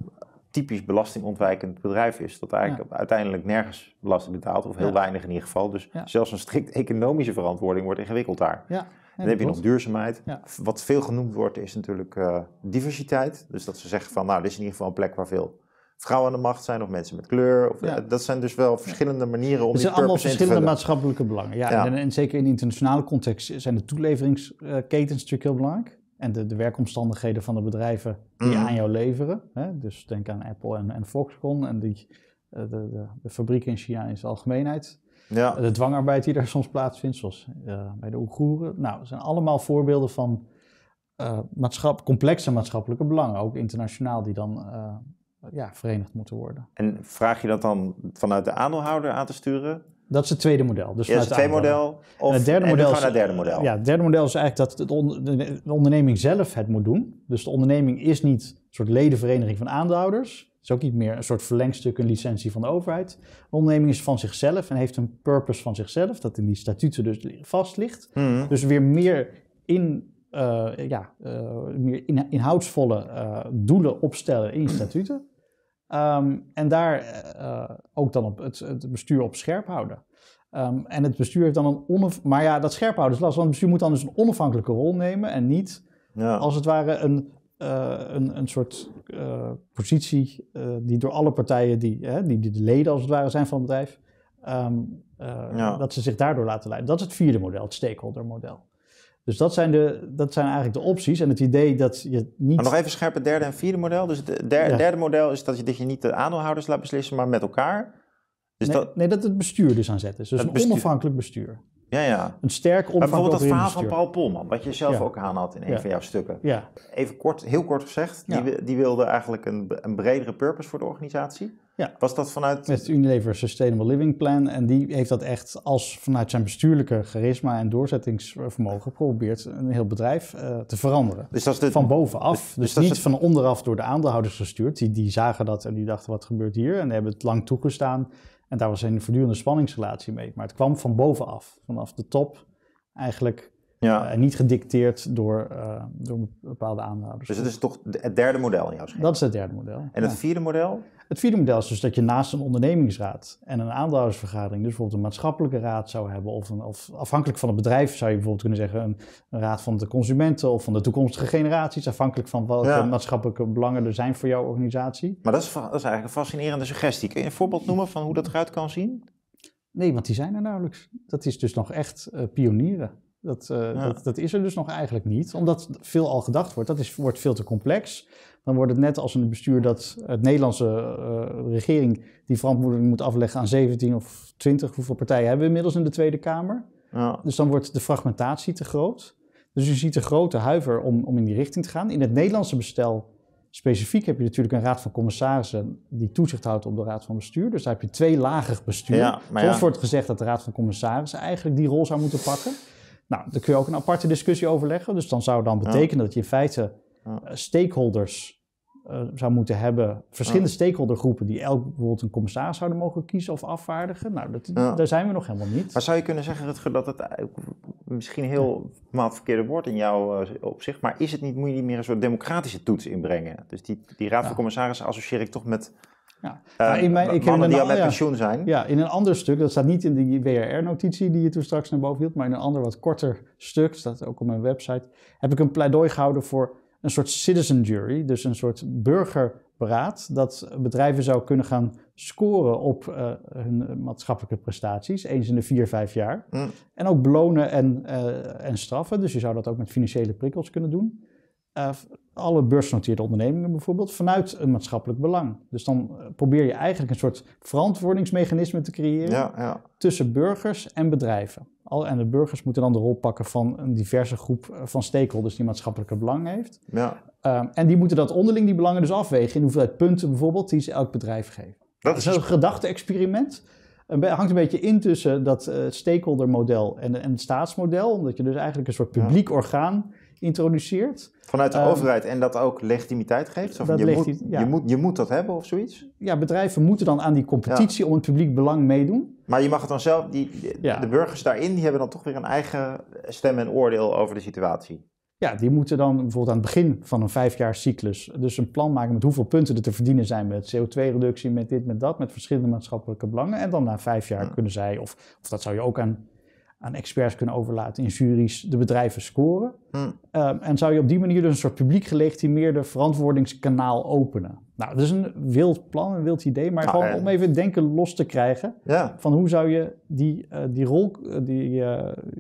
typisch belastingontwijkend bedrijf is. Dat eigenlijk uiteindelijk nergens belasting betaalt, of heel weinig in ieder geval. Dus zelfs een strikt economische verantwoording wordt ingewikkeld daar. Ja dan heb je nog duurzaamheid. Wat veel genoemd wordt is natuurlijk eh, diversiteit. Dus dat ze zeggen van, nou, dit is in ieder geval een plek waar veel vrouwen aan de macht zijn of mensen met kleur. Of, eh, Dat zijn dus wel verschillende manieren om die te Het zijn allemaal verschillende maatschappelijke belangen. Ja, En, en, zeker in de internationale context zijn de toeleveringsketens natuurlijk heel belangrijk. En de, de werkomstandigheden van de bedrijven die mhm. aan jou leveren. Hè? Dus denk aan Apple en, en Foxconn en die, eh, de, de, de fabrieken in China in zijn algemeenheid. Ja. De dwangarbeid die daar soms plaatsvindt, zoals eh, bij de Oeigoeren. Nou, zijn allemaal voorbeelden van eh, complexe maatschappelijke belangen, ook internationaal, die dan eh, ja, verenigd moeten worden. En vraag je dat dan vanuit de aandeelhouder aan te sturen? Dat is het tweede model. Dus het tweede model. Of, en het derde model, naar het derde model. Ja, het derde model is eigenlijk dat de onderneming zelf het moet doen. Dus de onderneming is niet een soort ledenvereniging van aandeelhouders is ook niet meer een soort verlengstuk, een licentie van de overheid. De onderneming is van zichzelf en heeft een purpose van zichzelf, dat in die statuten dus vast ligt. Hmm. Dus weer meer in eh, ja, eh, meer in, inhoudsvolle eh, doelen opstellen in hmm. statuten. Ehm, en daar ook dan op het, bestuur op scherp houden. Ehm, en het bestuur heeft dan een onaf Maar ja, dat scherp houden is lastig, want het bestuur moet dan dus een onafhankelijke rol nemen en niet ja. als het ware een eh, een, een soort eh, positie eh, die door alle partijen, die, die, die, de leden als het ware zijn van het bedrijf, um, dat ze zich daardoor laten leiden. Dat is het vierde model, het stakeholder model. Dus dat zijn, de, dat zijn eigenlijk de opties. En het idee dat je niet. Maar nog even scherp het derde en vierde model. Dus het derde, model is dat je, dat je niet de aandeelhouders laat beslissen, maar met elkaar. Dus nee, dat... nee, dat het bestuur dus aan zet is. Dus een onafhankelijk bestuur. Ja, ja. Een sterk bijvoorbeeld dat verhaal van Paul Polman, wat je zelf ook aan in een van jouw stukken. Ja. Even kort, heel kort gezegd, die, die wilde eigenlijk een, een bredere purpose voor de organisatie. Ja. Was dat vanuit... Met het Unilever Sustainable Living Plan. En die heeft dat echt als vanuit zijn bestuurlijke charisma en doorzettingsvermogen geprobeerd een heel bedrijf eh, te veranderen. Dus dat is Van bovenaf. Dus, dus niet van onderaf door de aandeelhouders gestuurd. Die, die zagen dat en die dachten wat gebeurt hier. En hebben het lang toegestaan. En daar was een voortdurende spanningsrelatie mee. Maar het kwam van bovenaf, vanaf de top eigenlijk. Ja. en eh, niet gedicteerd door, eh, door bepaalde aanhouders. Dus dat is toch het derde model in jouw schema? Dat is het derde model. En het vierde model? Het vierde model is dus dat je naast een ondernemingsraad en een aandeelhoudersvergadering, dus bijvoorbeeld een maatschappelijke raad zou hebben, of, of afhankelijk van het bedrijf zou je bijvoorbeeld kunnen zeggen een, raad van de consumenten of van de toekomstige generaties, afhankelijk van welke maatschappelijke belangen er zijn voor jouw organisatie. Maar dat is, dat is eigenlijk een fascinerende suggestie. Kun je een voorbeeld noemen van hoe dat eruit kan zien? Nee, want die zijn er nauwelijks. Dat is dus nog echt eh, pionieren. Dat, eh, dat, dat, is er dus nog eigenlijk niet, omdat veel al gedacht wordt. Dat is, wordt veel te complex. Dan wordt het net als een bestuur dat het Nederlandse eh, regering die verantwoording moet afleggen aan 17 of 20, hoeveel partijen hebben we inmiddels in de Tweede Kamer. Ja. Dus dan wordt de fragmentatie te groot. Dus je ziet een grote huiver om, om in die richting te gaan. In het Nederlandse bestel specifiek heb je natuurlijk een raad van commissarissen die toezicht houdt op de raad van bestuur. Dus daar heb je tweelagig bestuur. Ja, Soms wordt gezegd dat de raad van commissarissen eigenlijk die rol zou moeten pakken. Nou, daar kun je ook een aparte discussie over leggen. Dus dan zou dan betekenen dat je in feite eh, stakeholders eh, zou moeten hebben. Verschillende ja. stakeholdergroepen die elk bijvoorbeeld een commissaris zouden mogen kiezen of afvaardigen. Nou, dat, daar zijn we nog helemaal niet. Maar zou je kunnen zeggen dat, dat het misschien heel maal verkeerde woord in jouw eh, opzicht, maar is het niet, moet je niet meer een soort democratische toets inbrengen? Dus die, die Raad van Commissarissen associeer ik toch met ja. Uh, in mijn, ik heb die al pensioen zijn. Ja, in een ander stuk, dat staat niet in die WRR-notitie die je toen straks naar boven hield, maar in een ander wat korter stuk, staat ook op mijn website, heb ik een pleidooi gehouden voor een soort citizen jury, dus een soort burgerberaad, dat bedrijven zou kunnen gaan scoren op eh, hun maatschappelijke prestaties, eens in de vier, vijf jaar. Mm. En ook belonen en, eh, en straffen, dus je zou dat ook met financiële prikkels kunnen doen. Eh, alle beursgenoteerde ondernemingen bijvoorbeeld, vanuit een maatschappelijk belang. Dus dan eh, probeer je eigenlijk een soort verantwoordingsmechanisme te creëren ja, ja. tussen burgers en bedrijven. Al, en de burgers moeten dan de rol pakken van een diverse groep eh, van stakeholders die maatschappelijke belang heeft. Ja. Ehm, en die moeten dat onderling die belangen dus afwegen in hoeveelheid punten bijvoorbeeld die ze elk bedrijf geven. Dat is, een dus- gedachte-experiment. Het hangt een beetje in tussen dat uh, stakeholder model en, en het staatsmodel, omdat je dus eigenlijk een soort publiek orgaan introduceert. Vanuit de ehm, overheid en dat ook legitimiteit geeft? Of je, moet, je, moet, je moet dat hebben of zoiets? Ja, bedrijven moeten dan aan die competitie om het publiek belang meedoen. Maar je mag het dan zelf, die, de burgers daarin, die hebben dan toch weer een eigen stem en oordeel over de situatie. Ja, die moeten dan bijvoorbeeld aan het begin van een vijfjaarscyclus dus een plan maken met hoeveel punten er te verdienen zijn met CO2-reductie, met dit, met dat, met verschillende maatschappelijke belangen. En dan na vijf jaar hm. kunnen zij, of, of dat zou je ook aan aan experts kunnen overlaten in juries de bedrijven scoren. Hmm. Ehm, en zou je op die manier dus een soort publiek gelegitimeerde verantwoordingskanaal openen. Nou, dat is een wild plan, een wild idee, maar gewoon eh, om even denken los te krijgen van hoe zou je die, eh, die rol, eh, die,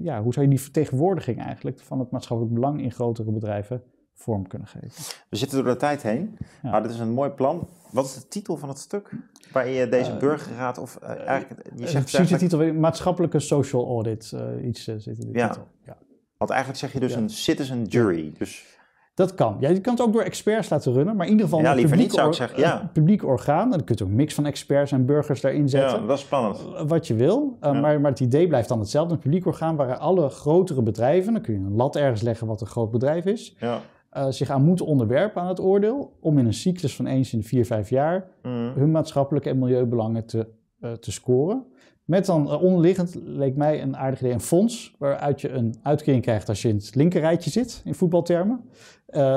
ja, hoe zou je die vertegenwoordiging eigenlijk van het maatschappelijk belang in grotere bedrijven vorm kunnen geven. We zitten door de tijd heen, maar dit is een mooi plan. Wat is de titel van het stuk waar je deze burger eh, burgerraad of eh, eh, eigenlijk... Je zegt precies de titel, maatschappelijke social audit, iets zit in de ja. titel. Ja. Want eigenlijk zeg je dus een citizen jury. Dus... Dat kan. Ja, je kan het ook door experts laten runnen, maar in ieder geval ja, een, publiek, niet, zeggen, ja. een publiek orgaan. dan kun je ook een mix van experts en burgers daarin zetten. Ja, dat is spannend. Wat je wil, maar, maar het idee blijft dan hetzelfde. Een publiek orgaan waar alle grotere bedrijven, dan kun je een lat ergens leggen wat een groot bedrijf is. Ja. Eh, zich aan moeten onderwerpen aan het oordeel. om in een cyclus van eens in de vier, vijf jaar. Mm. hun maatschappelijke en milieubelangen te, eh, te scoren. Met dan eh, onderliggend, leek mij een aardig idee, een fonds. waaruit je een uitkering krijgt als je in het linkerrijtje zit, in voetbaltermen.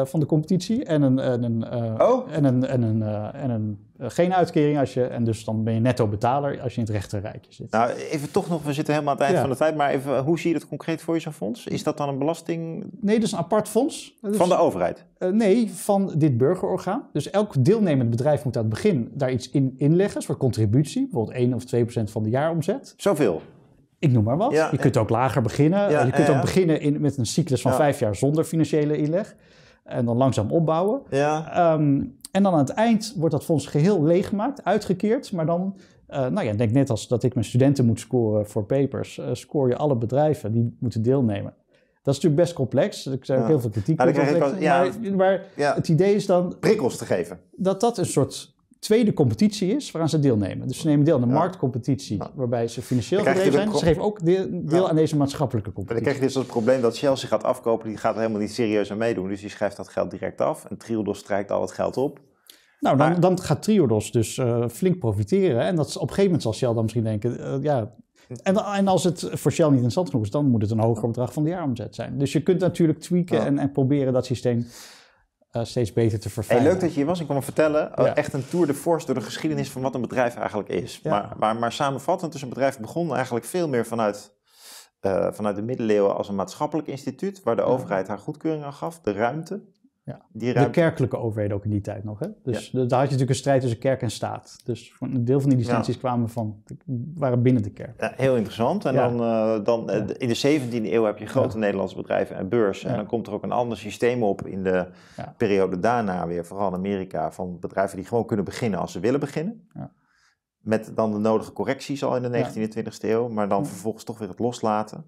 van de competitie. En een, een, oh. en een, en een, en een eh, geen uitkering als je, en dus dan ben je netto betaler als je in het rechterrijkje zit. Nou, even toch nog, we zitten helemaal aan het eind van de tijd, maar even, hoe zie je dat concreet voor je zo'n fonds? Is dat dan een belasting? Nee, dat is een apart fonds. van de overheid? Eh, nee, van dit burgerorgaan. Dus elk deelnemend bedrijf moet aan het begin daar iets in inleggen, voor contributie, bijvoorbeeld 1 of 2 procent van de jaaromzet. Zoveel? Ik noem maar wat. je kunt ook lager beginnen. je kunt ook beginnen in, met een cyclus van vijf jaar zonder financiële inleg. En dan langzaam opbouwen. Ja. Ehm, en dan aan het eind wordt dat fonds geheel leeggemaakt, uitgekeerd. Maar dan, uh, nou ja, denk net als dat ik mijn studenten moet scoren voor papers, uh, je alle bedrijven die moeten deelnemen. Dat is natuurlijk best complex. Er zijn ook heel veel kritiek nou, op. Ja, ja, maar het idee is dan. prikkels te geven. Dat dat een soort tweede competitie is waaraan ze deelnemen. Dus ze nemen deel aan de marktcompetitie, waarbij ze financieel gedreven zijn. Ze geven ook deel, aan deze maatschappelijke competitie. Maar dan krijg je dus het probleem dat Shell zich gaat afkopen, die gaat helemaal niet serieus aan meedoen. Dus die schrijft dat geld direct af en Triodos strijkt al het geld op. Nou, dan, dan gaat Triodos dus eh, flink profiteren. En dat is, op een gegeven moment zal Shell dan misschien denken, eh, ja... En, en, als het voor Shell niet interessant genoeg is, dan moet het een hoger bedrag van de jaaromzet zijn. Dus je kunt natuurlijk tweaken en, en proberen dat systeem uh, steeds beter te verfijnen. leuk dat je hier was. Ik kon me vertellen, oh, echt een tour de force door de geschiedenis van wat een bedrijf eigenlijk is. Maar, maar, maar samenvattend, dus een bedrijf begon eigenlijk veel meer vanuit, eh, vanuit de middeleeuwen als een maatschappelijk instituut, waar de overheid haar goedkeuring aan gaf, de ruimte. Ja. De kerkelijke overheden ook in die tijd nog. Hè? Dus daar had je natuurlijk een strijd tussen kerk en staat. Dus een deel van die distanties kwamen van, waren binnen de kerk. Ja, heel interessant. En dan, eh, dan eh, in de 17e eeuw heb je grote Nederlandse bedrijven en beurs. En dan komt er ook een ander systeem op in de periode daarna weer, vooral in Amerika, van bedrijven die gewoon kunnen beginnen als ze willen beginnen. Met dan de nodige correcties al in de 19e en 20e eeuw, maar dan vervolgens toch weer het loslaten.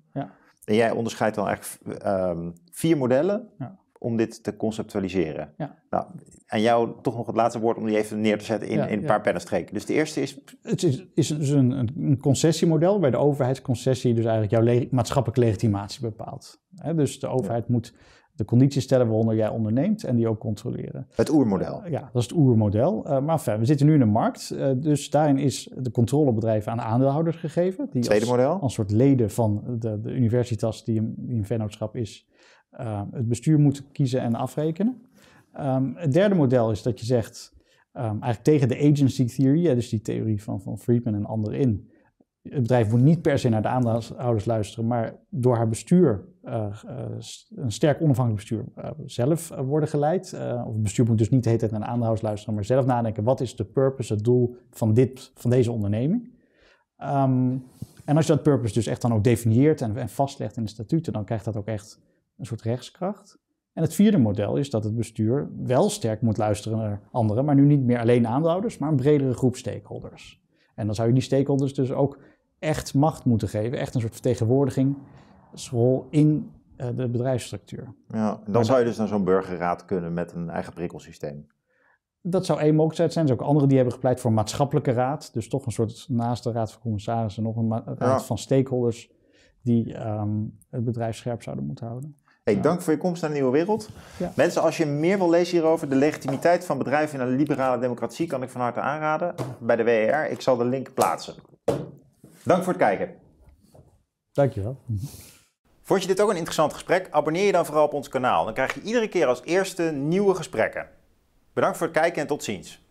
En jij onderscheidt dan eigenlijk ehm, vier modellen. Ja om dit te conceptualiseren. Ja. Nou, aan jou toch nog het laatste woord om die even neer te zetten in, in een paar ja. pennenstreken. Dus de eerste is... Het is, is dus een, een, concessiemodel waar de overheidsconcessie dus eigenlijk jouw maatschappelijke legitimatie bepaalt. dus de overheid moet de condities stellen waaronder jij onderneemt en die ook controleren. Het oermodel. Eh, ja, dat is het oermodel. Eh, maar enfin, we zitten nu in een markt, eh, dus daarin is de controlebedrijf aan aandeelhouders gegeven. Die Tweede als, model. Als soort leden van de, universitas die een, die een vennootschap is, Ehm, het bestuur moet kiezen en afrekenen. Ehm, het derde model is dat je zegt, ehm, eigenlijk tegen de agency theory, dus die theorie van, van Friedman en anderen in. Het bedrijf moet niet per se naar de aandeelhouders luisteren, maar door haar bestuur, eh, eh, een sterk onafhankelijk bestuur, eh, zelf worden geleid. of het bestuur moet dus niet de hele tijd naar de aandeelhouders luisteren, maar zelf nadenken, wat is de purpose, het doel van, dit, van deze onderneming? en als je dat purpose dus echt dan ook definieert en, en vastlegt in de statuten, dan krijgt dat ook echt een soort rechtskracht. En het vierde model is dat het bestuur wel sterk moet luisteren naar anderen, maar nu niet meer alleen aandeelhouders, maar een bredere groep stakeholders. En dan zou je die stakeholders dus ook echt macht moeten geven, echt een soort vertegenwoordigingsrol in eh, de bedrijfsstructuur. Ja, en dan zou je dus naar zo'n burgerraad kunnen met een eigen prikkelsysteem. Dat zou één mogelijkheid zijn. Er zijn ook anderen die hebben gepleit voor een maatschappelijke raad. Dus toch een soort naast de raad van commissarissen nog een raad van stakeholders die ehm, het bedrijf scherp zouden moeten houden dank voor je komst naar de Nieuwe Wereld. Mensen, als je meer wil lezen hierover, de legitimiteit van bedrijven in een liberale democratie, kan ik van harte aanraden bij de WER. Ik zal de link plaatsen. Dank voor het kijken. Dankjewel. Vond je dit ook een interessant gesprek? Abonneer je dan vooral op ons kanaal. Dan krijg je iedere keer als eerste nieuwe gesprekken. Bedankt voor het kijken en tot ziens.